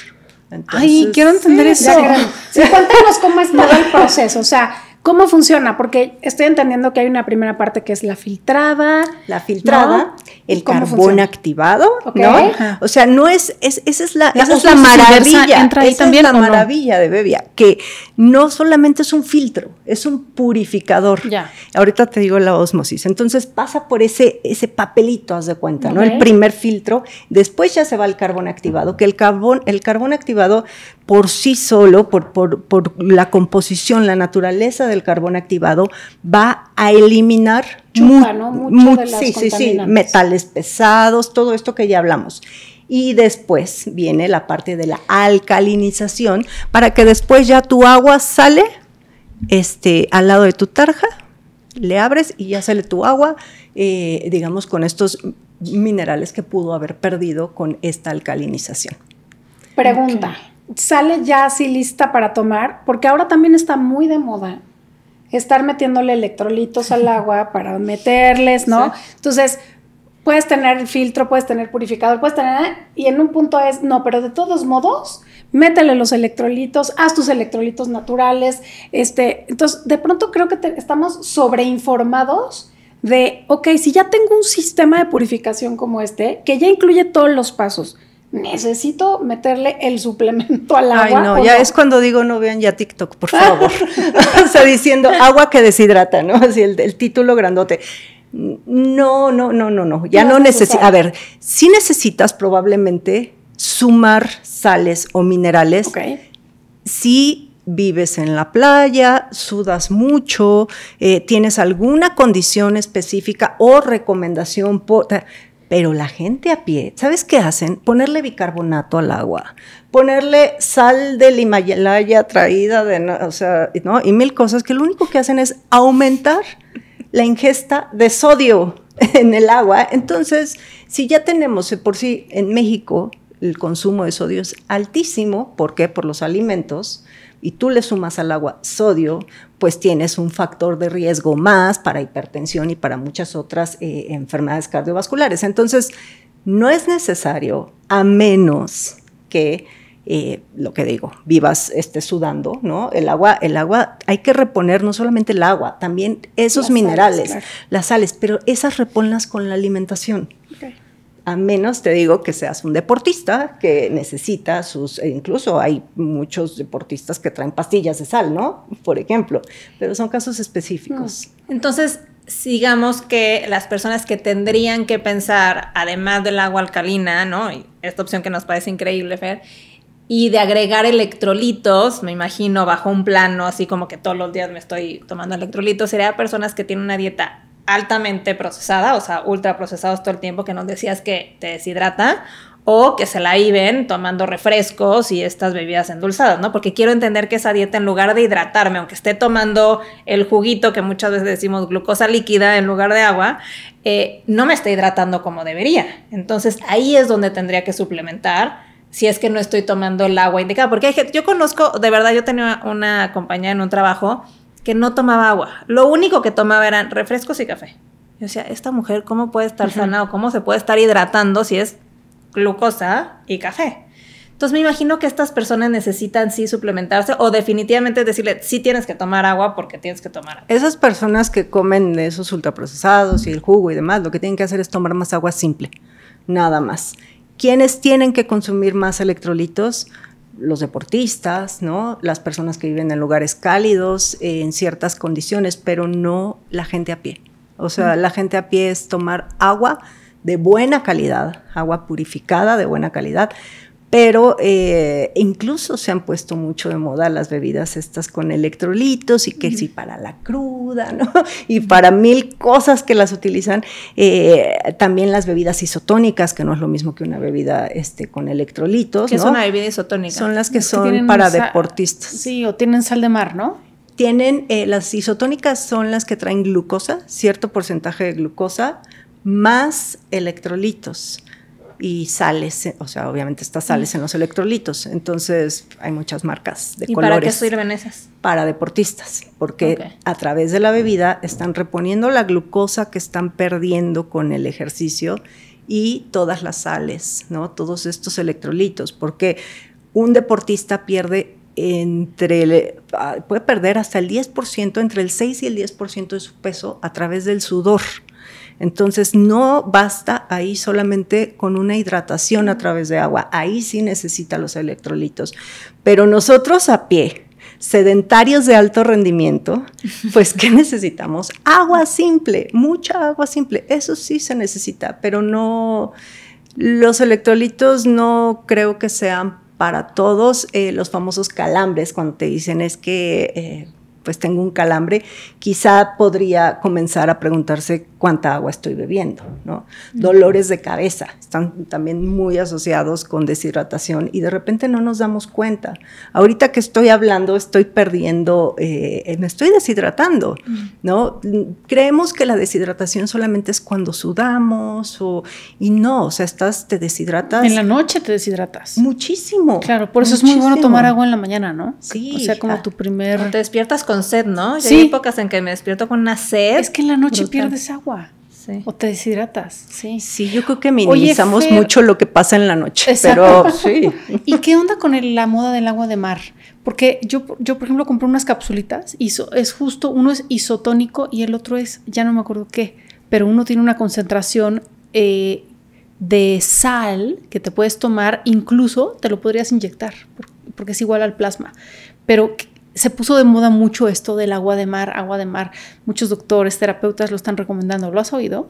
Ay, quiero entender eso. cuéntanos cómo es todo el proceso. O sea, ¿Cómo funciona? Porque estoy entendiendo que hay una primera parte que es la filtrada. La filtrada, el carbón activado, ¿no? O sea, no es, esa es la, maravilla, entra es la maravilla de Bebia, que no solamente es un filtro, es un purificador. Ya. Ahorita te digo la osmosis. Entonces pasa por ese, ese papelito, haz de cuenta, ¿no? El primer filtro, después ya se va el carbón activado, que el carbón, el carbón activado por sí solo, por, la composición, la naturaleza del carbón activado, va a eliminar Mucho sí, sí, sí, metales pesados, todo esto que ya hablamos. Y después viene la parte de la alcalinización, para que después ya tu agua sale este, al lado de tu tarja, le abres y ya sale tu agua, eh, digamos, con estos minerales que pudo haber perdido con esta alcalinización. Pregunta sale ya así lista para tomar, porque ahora también está muy de moda estar metiéndole electrolitos al agua para meterles, ¿no? Entonces, puedes tener filtro, puedes tener purificador, puedes tener... Y en un punto es, no, pero de todos modos, métele los electrolitos, haz tus electrolitos naturales. Este, entonces, de pronto creo que estamos sobreinformados de, ok, si ya tengo un sistema de purificación como este, que ya incluye todos los pasos, necesito meterle el suplemento al agua. Ay, no, ya es cuando digo no vean ya TikTok, por favor. o sea, diciendo agua que deshidrata, ¿no? Así el, título grandote. No, no, no, no, no. Ya no, necesito. A ver, si sí necesitas probablemente sumar sales o minerales. Ok. Si vives en la playa, sudas mucho, eh, tienes alguna condición específica o recomendación. Por, pero la gente a pie, ¿sabes qué hacen? Ponerle bicarbonato al agua, ponerle sal de Himalaya traída de, o sea, ¿no? Y mil cosas que lo único que hacen es aumentar la ingesta de sodio en el agua. Entonces, si ya tenemos por sí en México el consumo de sodio es altísimo, ¿por qué? Por los alimentos y tú le sumas al agua sodio, pues tienes un factor de riesgo más para hipertensión y para muchas otras eh, enfermedades cardiovasculares. Entonces, no es necesario a menos que eh, lo que digo, vivas esté sudando, ¿no? El agua, el agua, hay que reponer no solamente el agua, también esos minerales, las sales, pero esas reponlas con la alimentación a menos te digo que seas un deportista que necesita sus, e incluso hay muchos deportistas que traen pastillas de sal, ¿no? Por ejemplo, pero son casos específicos. Mm. Entonces, sigamos que las personas que tendrían que pensar, además del agua alcalina, ¿no? Y esta opción que nos parece increíble, Fer, y de agregar electrolitos, me imagino, bajo un plano, así como que todos los días me estoy tomando electrolitos, serían personas que tienen una dieta altamente procesada, o sea, ultra procesados todo el tiempo que nos decías que te deshidrata, o que se la iben tomando refrescos y estas bebidas endulzadas, ¿no? Porque quiero entender que esa dieta en lugar de hidratarme, aunque esté tomando el juguito que muchas veces decimos glucosa líquida en lugar de agua, eh, no me está hidratando como debería. Entonces ahí es donde tendría que suplementar si es que no estoy tomando el agua indicada. Porque hay gente, yo conozco, de verdad, yo tenía una compañía en un trabajo que no tomaba agua. Lo único que tomaba eran refrescos y café. Yo decía, esta mujer, ¿cómo puede estar sana o cómo se puede estar hidratando si es glucosa y café? Entonces me imagino que estas personas necesitan sí suplementarse o definitivamente decirle, sí tienes que tomar agua porque tienes que tomar agua. Esas personas que comen esos ultraprocesados y el jugo y demás, lo que tienen que hacer es tomar más agua simple, nada más. ¿Quiénes tienen que consumir más electrolitos? los deportistas, ¿no? las personas que viven en lugares cálidos, en ciertas condiciones, pero no la gente a pie. O sea, la gente a pie es tomar agua de buena calidad, agua purificada de buena calidad, pero eh, incluso se han puesto mucho de moda las bebidas estas con electrolitos y que si para la cruda, ¿no? Y para mil cosas que las utilizan. Eh, también las bebidas isotónicas, que no es lo mismo que una bebida este, con electrolitos. ¿Qué son es una bebida isotónica? Son las que son para deportistas. Sí, o tienen sal de mar, ¿no? Tienen, eh, las isotónicas son las que traen glucosa, cierto porcentaje de glucosa, más electrolitos y sales, o sea, obviamente estas sales en los electrolitos. Entonces, hay muchas marcas de colores. ¿Y para qué sirven esas? Para deportistas, porque a través de la bebida están reponiendo la glucosa que están perdiendo con el ejercicio y todas las sales, ¿no? Todos estos electrolitos, porque un deportista pierde entre ah, puede perder hasta el 10%, entre el 6 y el 10% de su peso a través del sudor. Entonces, no basta ahí solamente con una hidratación a través de agua, ahí sí necesita los electrolitos. Pero nosotros a pie, sedentarios de alto rendimiento, pues ¿qué necesitamos? Agua simple, mucha agua simple, eso sí se necesita, pero no, los electrolitos no creo que sean para todos eh, los famosos calambres, cuando te dicen es que... Eh, pues tengo un calambre, quizá podría comenzar a preguntarse cuánta agua estoy bebiendo, ¿no? Dolores de cabeza están también muy asociados con deshidratación y de repente no nos damos cuenta. Ahorita que estoy hablando, estoy perdiendo, eh, me estoy deshidratando, ¿no? Creemos que la deshidratación solamente es cuando sudamos o, y no, o sea, estás, te deshidratas. En la noche te deshidratas. Muchísimo. Claro, por eso es muy bueno tomar agua en la mañana, ¿no? Sí. O sea, como tu primer... Te despiertas con sed, ¿no? Hay épocas en que me despierto con una sed. Es que en la noche pierdes agua. Sí. O te deshidratas. Sí. sí, yo creo que minimizamos mucho lo que pasa en la noche. Pero sí. ¿Y qué onda con la moda del agua de mar? Porque yo, yo, por ejemplo, compré unas capsulitas. y es justo, uno es isotónico y el otro es, ya no me acuerdo qué, pero uno tiene una concentración eh, de sal que te puedes tomar, incluso te lo podrías inyectar, porque es igual al plasma. Pero se puso de moda mucho esto del agua de mar, agua de mar. Muchos doctores, terapeutas lo están recomendando. ¿Lo has oído?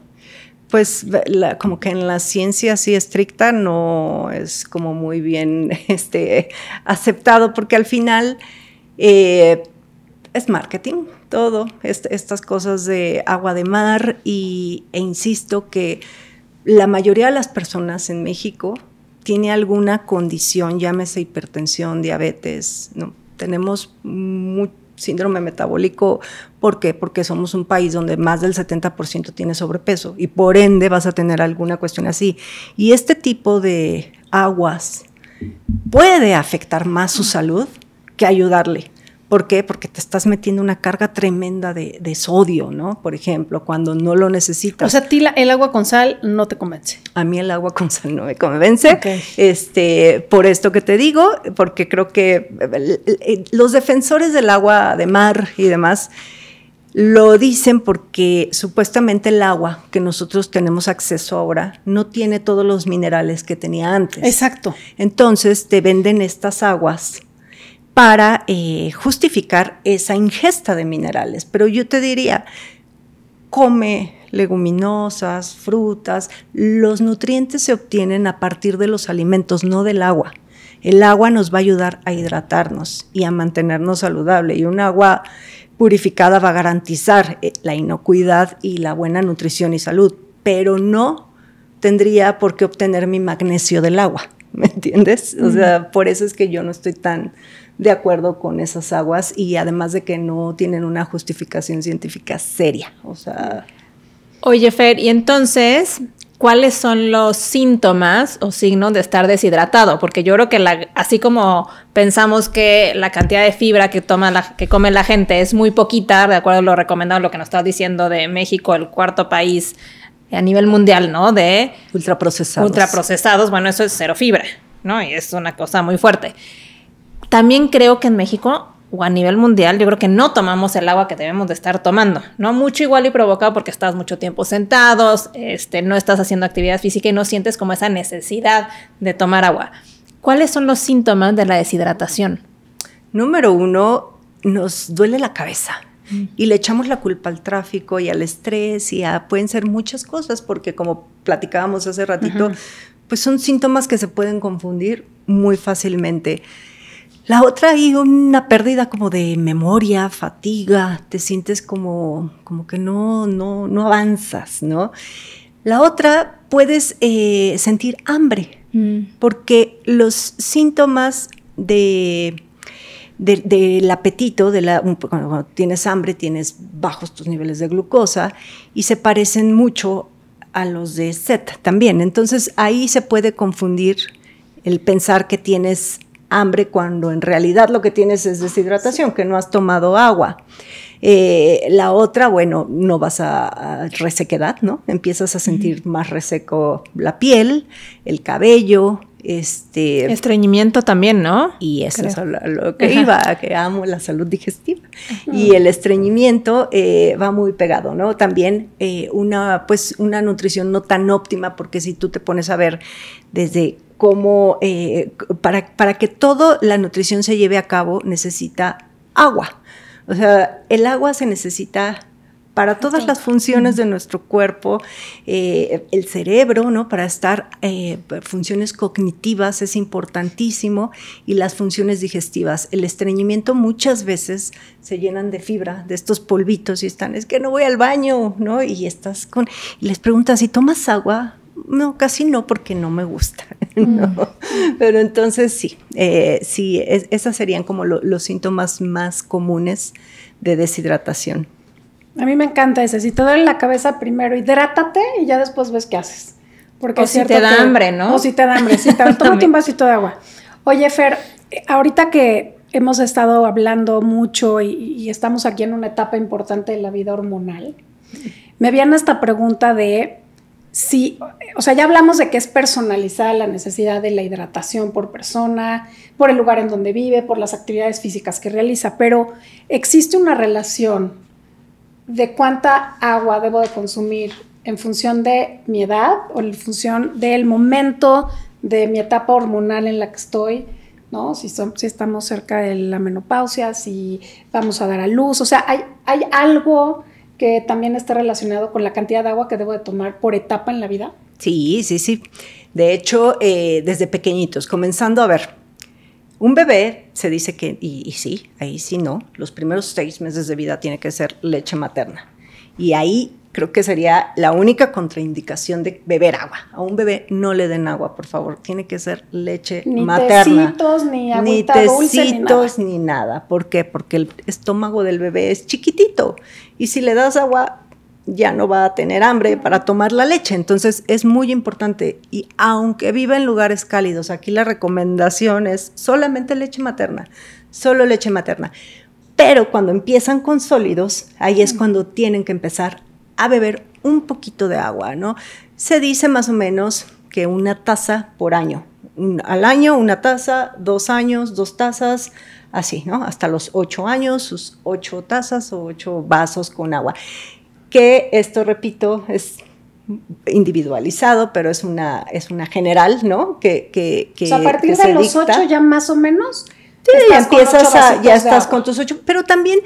Pues como que en la ciencia así estricta no es como muy bien este, aceptado porque al final eh, es marketing todo, estas cosas de agua de mar y, e insisto que la mayoría de las personas en México tiene alguna condición, llámese hipertensión, diabetes, ¿no? tenemos síndrome metabólico. ¿Por Porque somos un país donde más del 70% tiene sobrepeso y por ende vas a tener alguna cuestión así. Y este tipo de aguas puede afectar más su salud que ayudarle. ¿Por qué? Porque te estás metiendo una carga tremenda de, sodio, ¿no? Por ejemplo, cuando no lo necesitas. O sea, a ti el agua con sal no te convence. A mí el agua con sal no me convence. Este, por esto que te digo, porque creo que eh, los defensores del agua de mar y demás lo dicen porque supuestamente el agua que nosotros tenemos acceso ahora no tiene todos los minerales que tenía antes. Exacto. Entonces te venden estas aguas para eh, justificar esa ingesta de minerales. Pero yo te diría, come leguminosas, frutas, los nutrientes se obtienen a partir de los alimentos, no del agua. El agua nos va a ayudar a hidratarnos y a mantenernos saludable y un agua purificada va a garantizar eh, la inocuidad y la buena nutrición y salud, pero no tendría por qué obtener mi magnesio del agua, ¿me entiendes? O sea, por eso es que yo no estoy tan de acuerdo con esas aguas y además de que no tienen una justificación científica seria. O sea. Oye, Fer, y entonces, ¿cuáles son los síntomas o signos de estar deshidratado? Porque yo creo que la, así como pensamos que la cantidad de fibra que toma la, que come la gente es muy poquita, de acuerdo a lo recomendado, lo que nos está diciendo de México, el cuarto país a nivel mundial, ¿no? De ultraprocesados. Ultraprocesados, bueno, eso es cero fibra, ¿no? Y es una cosa muy fuerte. También creo que en México o a nivel mundial, yo creo que no tomamos el agua que debemos de estar tomando, ¿no? Mucho igual y provocado porque estás mucho tiempo sentados, este, no estás haciendo actividad física y no sientes como esa necesidad de tomar agua. ¿Cuáles son los síntomas de la deshidratación? Número uno, nos duele la cabeza mm. y le echamos la culpa al tráfico y al estrés y a, pueden ser muchas cosas porque como platicábamos hace ratito, pues son síntomas que se pueden confundir muy fácilmente. La otra hay una pérdida como de memoria, fatiga, te sientes como, como que no, no, no avanzas, ¿no? La otra puedes eh, sentir hambre, mm. porque los síntomas de del apetito, de la, cuando tienes hambre tienes bajos tus niveles de glucosa y se parecen mucho a los de Z también. Entonces ahí se puede confundir el pensar que tienes hambre cuando en realidad lo que tienes es deshidratación, que no has tomado agua. Eh, la otra, bueno, no vas a, resequedad, ¿no? Empiezas a sentir más reseco la piel, el cabello, este estreñimiento también, ¿no? Y eso es lo, que iba, que amo la salud digestiva. Y el estreñimiento eh, va muy pegado, ¿no? También eh, una, pues, una nutrición no tan óptima, porque si tú te pones a ver desde como eh, para, que toda la nutrición se lleve a cabo necesita agua. O sea, el agua se necesita para todas las funciones de nuestro cuerpo, eh, el cerebro, ¿no? Para estar, eh, funciones cognitivas es importantísimo y las funciones digestivas. El estreñimiento muchas veces se llenan de fibra, de estos polvitos y están, es que no voy al baño, ¿no? Y estás con, y les preguntas, si tomas agua? no, casi no porque no me gusta. Mm. Pero entonces sí, eh, sí, esos esas serían como los síntomas más comunes de deshidratación. A mí me encanta ese, si te duele la cabeza primero, hidrátate y ya después ves qué haces. Porque o si te da hambre, ¿no? O si te da hambre, sí, tómate un vasito de agua. Oye, Fer, ahorita que hemos estado hablando mucho y, y estamos aquí en una etapa importante de la vida hormonal, me habían esta pregunta de sí, o sea, ya hablamos de que es personalizada la necesidad de la hidratación por persona, por el lugar en donde vive, por las actividades físicas que realiza, pero existe una relación de cuánta agua debo de consumir en función de mi edad o en función del momento de mi etapa hormonal en la que estoy, ¿no? Si, estamos cerca de la menopausia, si vamos a dar a luz, o sea, hay, hay algo que también está relacionado con la cantidad de agua que debo de tomar por etapa en la vida. Sí, sí, sí. De hecho, eh, desde pequeñitos, comenzando a ver, un bebé se dice que, y, y, sí, ahí sí no, los primeros seis meses de vida tiene que ser leche materna. Y ahí creo que sería la única contraindicación de beber agua. A un bebé no le den agua, por favor. Tiene que ser leche materna. ni agüita ni tecitos, ni, nada. ni nada. ¿Por qué? Porque el estómago del bebé es chiquitito y si le das agua ya no va a tener hambre para tomar la leche. Entonces es muy importante y aunque viva en lugares cálidos, aquí la recomendación es solamente leche materna, solo leche materna. Pero cuando empiezan con sólidos, ahí es mm. cuando tienen que empezar a beber un poquito de agua, ¿no? Se dice más o menos que una taza por año. al año una taza, dos años, dos tazas, así, ¿no? Hasta los ocho años, sus ocho tazas o ocho vasos con agua. Que esto, repito, es individualizado, pero es una, es una general, ¿no? Que, a partir de los ocho ya más o menos. ya empiezas a, ya estás con tus ocho, pero también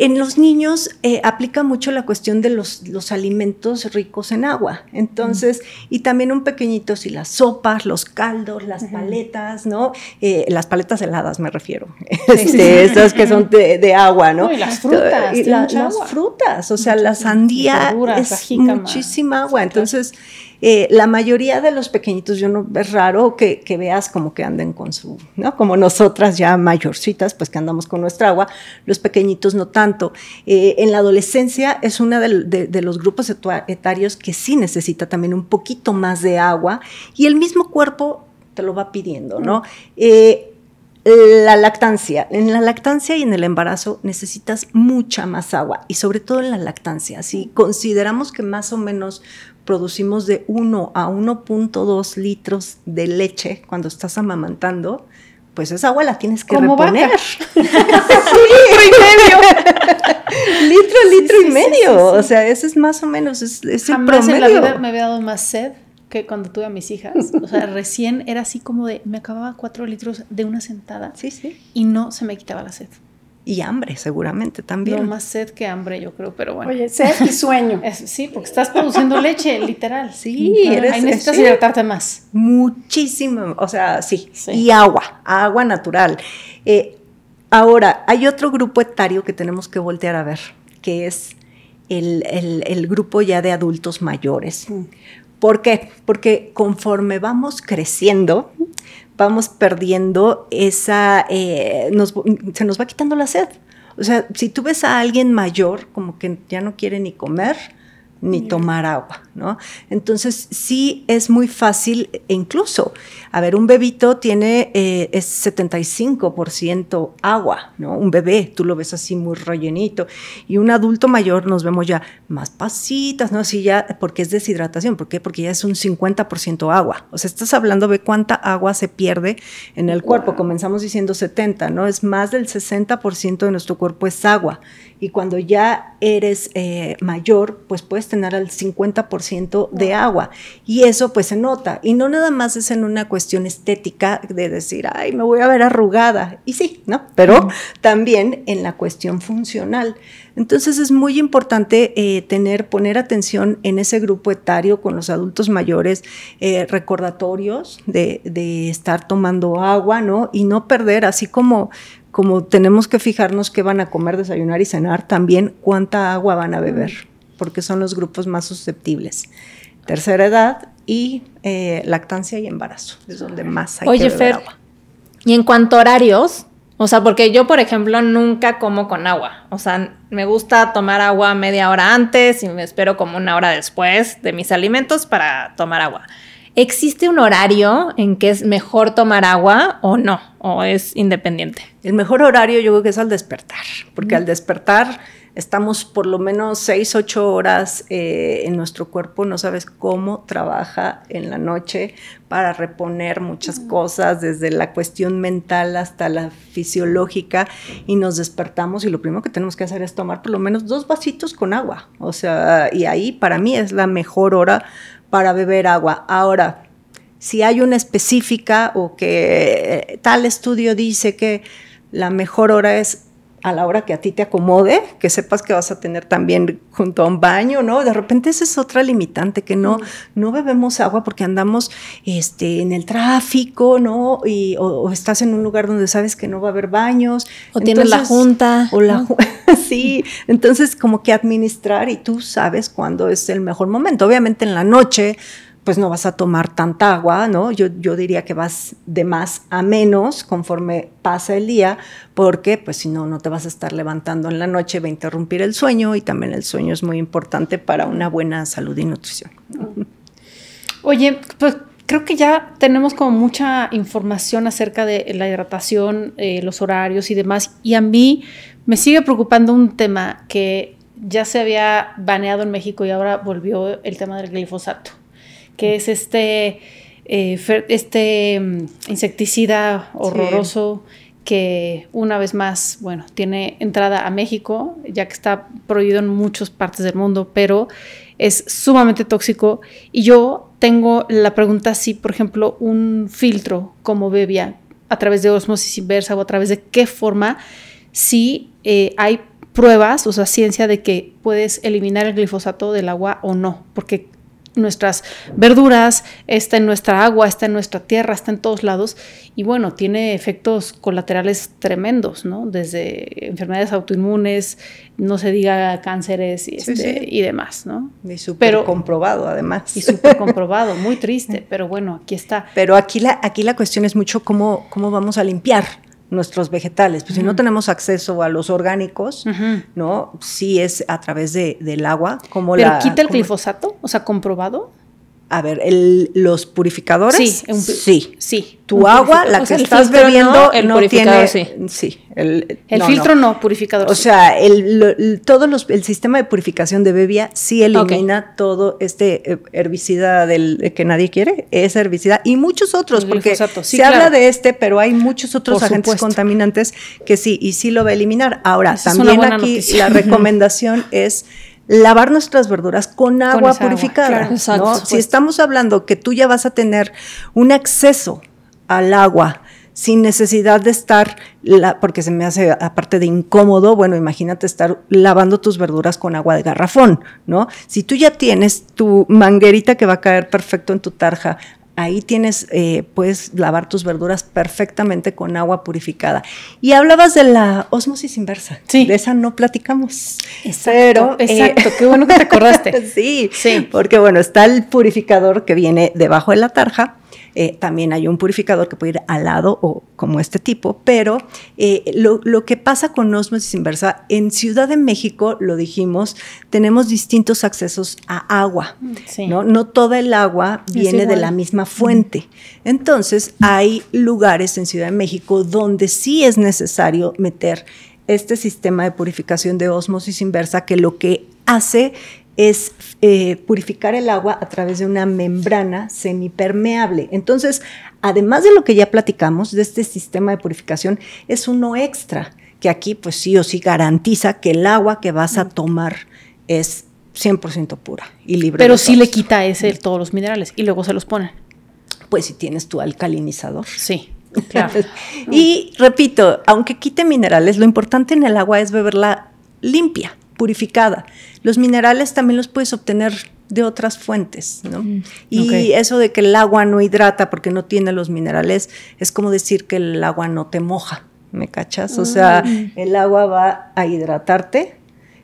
en los niños eh, aplica mucho la cuestión de los, los alimentos ricos en agua. Entonces, y también un pequeñito, si las sopas, los caldos, las paletas, ¿no? Eh, las paletas heladas me refiero. Estas que son de, agua, ¿no? y las frutas. las frutas, o sea, la sandía es muchísima agua. entonces eh, la mayoría de los pequeñitos, yo no, es raro que, veas como que anden con su, ¿no? Como nosotras ya mayorcitas, pues que andamos con nuestra agua, los pequeñitos no tanto. Eh, en la adolescencia es uno de, los grupos etarios que sí necesita también un poquito más de agua y el mismo cuerpo te lo va pidiendo, ¿no? Mm. Eh, la lactancia. En la lactancia y en el embarazo necesitas mucha más agua y sobre todo en la lactancia. Si consideramos que más o menos producimos de 1 a 1.2 litros de leche cuando estás amamantando, pues esa agua la tienes que Como reponer. litro, litro y medio. litro, litro y medio. O sea, ese es más o menos, es, promedio. En la vida me había dado más sed que cuando tuve a mis hijas. O sea, recién era así como de, me acababa 4 litros de una sentada. sí. Y no se me quitaba la sed y hambre seguramente también. No, más sed que hambre, yo creo, pero bueno. Oye, sed y sueño. sí, porque estás produciendo leche, literal. Sí, Ahí necesitas hidratarte más. Muchísimo, o sea, sí. Y agua, agua natural. Eh, ahora, hay otro grupo etario que tenemos que voltear a ver, que es el, grupo ya de adultos mayores. Mm. ¿Por qué? Porque conforme vamos creciendo, vamos perdiendo esa, eh, se nos va quitando la sed. O sea, si tú ves a alguien mayor, como que ya no quiere ni comer, ni tomar agua, ¿no? Entonces sí es muy fácil, e incluso, a ver, un bebito tiene 75% eh, agua, ¿no? Un bebé, tú lo ves así muy rellenito, y un adulto mayor nos vemos ya más pasitas, ¿no? Así ya, porque es deshidratación, ¿por qué? Porque ya es un 50% agua, o sea, estás hablando de cuánta agua se pierde en el cuerpo, comenzamos diciendo 70, ¿no? Es más del 60% de nuestro cuerpo es agua, y cuando ya eres eh, mayor, pues puedes tener al 50% de agua. Y eso pues se nota. Y no nada más es en una cuestión estética de decir, ay, me voy a ver arrugada. Y sí, ¿no? Pero también en la cuestión funcional. Entonces es muy importante eh, tener, poner atención en ese grupo etario con los adultos mayores, eh, recordatorios de estar tomando agua, ¿no? Y no perder, así como como tenemos que fijarnos qué van a comer, desayunar y cenar, también cuánta agua van a beber, porque son los grupos más susceptibles. Tercera edad y eh, lactancia y embarazo, es donde más hay que beber Y en cuanto a horarios, o sea, porque yo, por ejemplo, nunca como con agua. O sea, me gusta tomar agua media hora antes y me espero como una hora después de mis alimentos para tomar agua. ¿Existe un horario en que es mejor tomar agua o no? ¿O es independiente? El mejor horario yo creo que es al despertar, porque al despertar estamos por lo menos seis, ocho horas eh, en nuestro cuerpo, no sabes cómo trabaja en la noche para reponer muchas cosas, desde la cuestión mental hasta la fisiológica, y nos despertamos y lo primero que tenemos que hacer es tomar por lo menos dos vasitos con agua, o sea, y ahí para mí es la mejor hora para beber agua. Ahora, si hay una específica o que eh, tal estudio dice que la mejor hora es a la hora que a ti te acomode, que sepas que vas a tener también junto a un baño, ¿no? De repente esa es otra limitante, que no, mm. no bebemos agua porque andamos este, en el tráfico, ¿no? Y, o, estás en un lugar donde sabes que no va a haber baños. O tienes la junta. O la sí, entonces como que administrar y tú sabes cuándo es el mejor momento. Obviamente en la noche, pues no vas a tomar tanta agua, ¿no? Yo, diría que vas de más a menos conforme pasa el día, porque pues si no, no te vas a estar levantando en la noche, va a interrumpir el sueño y también el sueño es muy importante para una buena salud y nutrición. Oye, pues creo que ya tenemos como mucha información acerca de la hidratación, eh, los horarios y demás. Y a mí me sigue preocupando un tema que ya se había baneado en México y ahora volvió el tema del glifosato que es este, eh, este mm, insecticida horroroso. que una vez más, bueno, tiene entrada a México, ya que está prohibido en muchas partes del mundo, pero es sumamente tóxico. Y yo tengo la pregunta si, por ejemplo, un filtro como bebia, a través de osmosis inversa o a través de qué forma, si eh, hay pruebas, o sea, ciencia de que puedes eliminar el glifosato del agua o no, porque nuestras verduras, está en nuestra agua, está en nuestra tierra, está en todos lados. Y bueno, tiene efectos colaterales tremendos, ¿no? Desde enfermedades autoinmunes, no se diga cánceres y, este, y demás, ¿no? Y súper comprobado, además. Y súper comprobado, muy triste, pero bueno, aquí está. Pero aquí la, aquí la cuestión es mucho cómo, cómo vamos a limpiar nuestros vegetales. Pues si no tenemos acceso a los orgánicos, ¿no? si es a través de, del agua, como ¿Pero quita el glifosato? O sea, comprobado. A ver, el, los purificadores. Sí, sí. Tu agua, la que estás bebiendo, no, el tiene. Sí. sí el, filtro no. purificador. O sea, el, todos los, el sistema de purificación de bebida sí elimina todo este eh, herbicida del eh, que nadie quiere, ese herbicida y muchos otros, porque se habla de este, pero hay muchos otros agentes contaminantes que sí y sí lo va a eliminar. Ahora, también aquí la recomendación es lavar nuestras verduras con agua purificada. Si estamos hablando que tú ya vas a tener un acceso al agua sin necesidad de estar, la, porque se me hace aparte de incómodo, bueno, imagínate estar lavando tus verduras con agua de garrafón, ¿no? Si tú ya tienes tu manguerita que va a caer perfecto en tu tarja, Ahí tienes, eh, puedes lavar tus verduras perfectamente con agua purificada. Y hablabas de la osmosis inversa. Sí. De esa no platicamos. Exacto. Eh, exacto. Qué bueno que te acordaste. sí. Sí. Porque, bueno, está el purificador que viene debajo de la tarja eh, también hay un purificador que puede ir al lado o como este tipo, pero eh, lo, que pasa con osmosis inversa, en Ciudad de México, lo dijimos, tenemos distintos accesos a agua, ¿no? No toda el agua viene de la misma fuente. Entonces, hay lugares en Ciudad de México donde sí es necesario meter este sistema de purificación de osmosis inversa que lo que hace es eh, purificar el agua a través de una membrana semipermeable. Entonces, además de lo que ya platicamos de este sistema de purificación, es uno extra que aquí pues sí o sí garantiza que el agua que vas a tomar es 100% pura y libre. Pero sí le quita ese todos los minerales y luego se los pone. Pues si tienes tu alcalinizador. Sí. Claro. y repito, aunque quite minerales, lo importante en el agua es beberla limpia purificada. Los minerales también los puedes obtener de otras fuentes, ¿no? Mm, y eso de que el agua no hidrata porque no tiene los minerales es como decir que el agua no te moja, ¿me cachas? O sea, ah. el agua va a hidratarte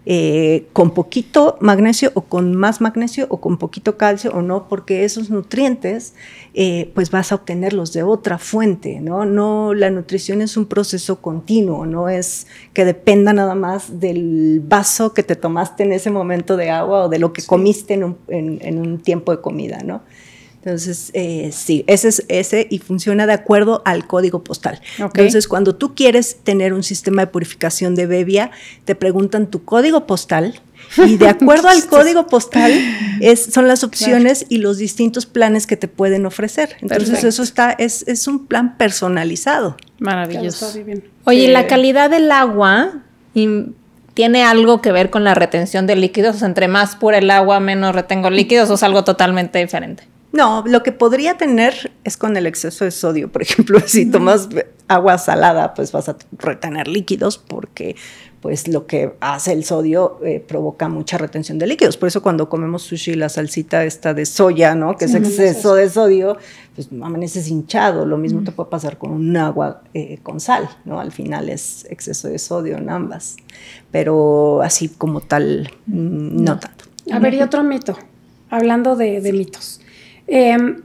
eh, con poquito magnesio o con más magnesio o con poquito calcio o no, porque esos nutrientes eh, pues vas a obtenerlos de otra fuente, ¿no? No, la nutrición es un proceso continuo, no es que dependa nada más del vaso que te tomaste en ese momento de agua o de lo que comiste en en un tiempo de comida, ¿no? Entonces, eh, sí, ese es ese y funciona de acuerdo al código postal. Entonces, cuando tú quieres tener un sistema de purificación de bebia, te preguntan tu código postal y de acuerdo al código postal es, son las opciones y los distintos planes que te pueden ofrecer. Entonces, eso está, es, es, un plan personalizado. Maravilloso. Oye, la calidad del agua tiene algo que ver con la retención de líquidos. O entre más pura el agua, menos retengo líquidos, o es algo totalmente diferente. No, lo que podría tener es con el exceso de sodio. Por ejemplo, si tomas agua salada, pues vas a retener líquidos porque pues lo que hace el sodio eh, provoca mucha retención de líquidos. Por eso cuando comemos sushi, la salsita esta de soya, ¿no? Que es exceso de sodio, pues amaneces hinchado. Lo mismo te puede pasar con un agua eh, con sal, ¿no? Al final es exceso de sodio en ambas. Pero así como tal, mm, no, tanto. A ver, y otro mito, hablando de, de mitos. Em,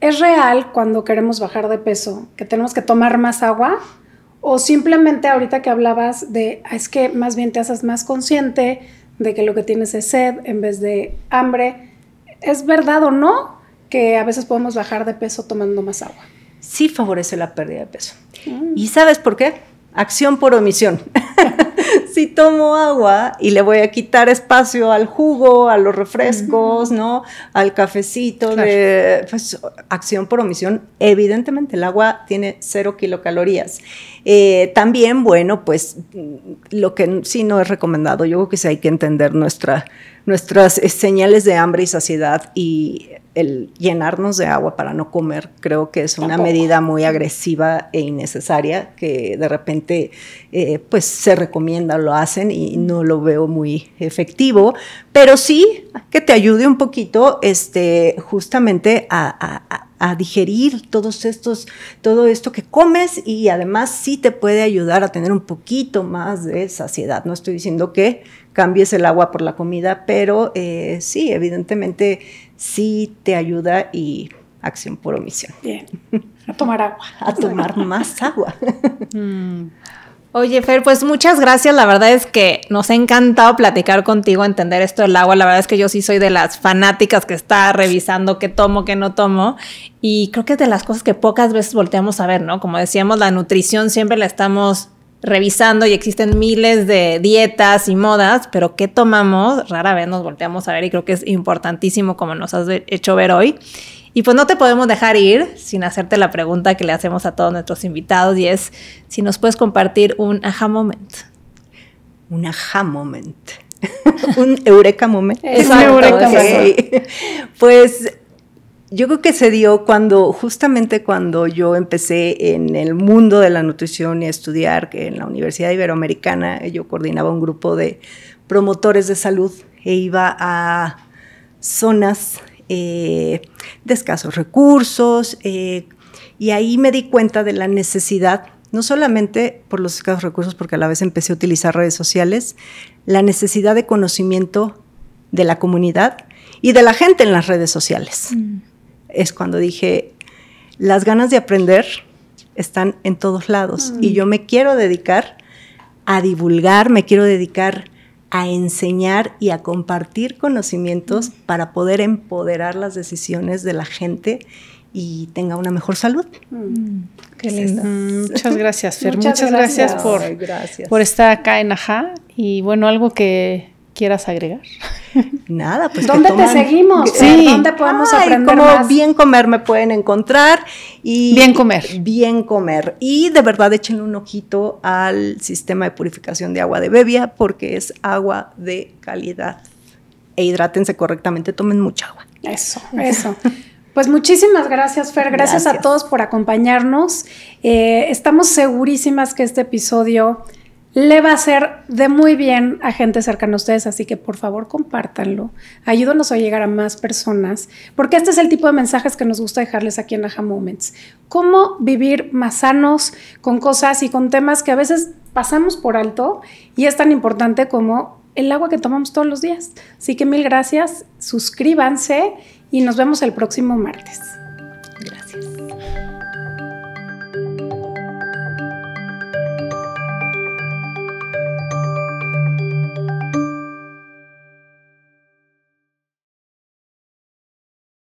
¿Es real cuando queremos bajar de peso que tenemos que tomar más agua? O simplemente ahorita que hablabas de, ah, es que más bien te haces más consciente de que lo que tienes es sed en vez de hambre. ¿Es verdad o no que a veces podemos bajar de peso tomando más agua? Sí favorece la pérdida de peso. Mm. ¿Y sabes por qué? Acción por omisión. si tomo agua y le voy a quitar espacio al jugo, a los refrescos, ¿no? Al cafecito, de, pues acción por omisión. Evidentemente el agua tiene cero kilocalorías. Eh, también, bueno, pues mm, lo que sí no es recomendado, yo creo que sí hay que entender nuestras eh, señales de hambre y saciedad y el llenarnos de agua para no comer, creo que es una medida muy agresiva e innecesaria que de repente eh, pues se recomienda, lo hacen y no lo veo muy efectivo, pero sí que te ayude un poquito este, justamente a, digerir todos estos, todo esto que comes y además sí te puede ayudar a tener un poquito más de saciedad. No estoy diciendo que cambies el agua por la comida, pero eh, sí, evidentemente sí te ayuda y acción por omisión. Bien. A tomar agua. A tomar más agua. Mm. Oye, Fer, pues muchas gracias. La verdad es que nos ha encantado platicar contigo, entender esto del agua. La verdad es que yo sí soy de las fanáticas que está revisando qué tomo, qué no tomo. Y creo que es de las cosas que pocas veces volteamos a ver, ¿no? Como decíamos, la nutrición siempre la estamos revisando y existen miles de dietas y modas, pero ¿qué tomamos? Rara vez nos volteamos a ver y creo que es importantísimo como nos has hecho ver hoy. Y pues no te podemos dejar ir sin hacerte la pregunta que le hacemos a todos nuestros invitados y es si nos puedes compartir un aha moment. Un aha moment. un eureka moment. Es un eureka moment. Pues yo creo que se dio cuando, justamente cuando yo empecé en el mundo de la nutrición y a estudiar que en la Universidad Iberoamericana, yo coordinaba un grupo de promotores de salud e iba a zonas eh, de escasos recursos eh, y ahí me di cuenta de la necesidad, no solamente por los escasos recursos, porque a la vez empecé a utilizar redes sociales, la necesidad de conocimiento de la comunidad y de la gente en las redes sociales. Mm es cuando dije, las ganas de aprender están en todos lados mm. y yo me quiero dedicar a divulgar, me quiero dedicar a enseñar y a compartir conocimientos mm. para poder empoderar las decisiones de la gente y tenga una mejor salud. Mm. Qué lindo. Muchas gracias, Fer. Muchas, gracias, por, por, estar acá en Ajá. Y bueno, algo que quieras agregar. Nada, pues. ¿Dónde te seguimos? Sí. ¿Dónde podemos aprender Bien comer me pueden encontrar. Y bien comer. Bien comer. Y de verdad échenle un ojito al sistema de purificación de agua de bebia porque es agua de calidad. E hidrátense correctamente, tomen mucha agua. Eso, eso. Pues muchísimas gracias, Fer. Gracias, a todos por acompañarnos. Eh, estamos segurísimas que este episodio le va a ser de muy bien a gente cercana a ustedes, así que por favor compártanlo, ayúdanos a llegar a más personas, porque este es el tipo de mensajes que nos gusta dejarles aquí en Aja Moments. Cómo vivir más sanos con cosas y con temas que a veces pasamos por alto y es tan importante como el agua que tomamos todos los días. Así que mil gracias, suscríbanse y nos vemos el próximo martes. Gracias.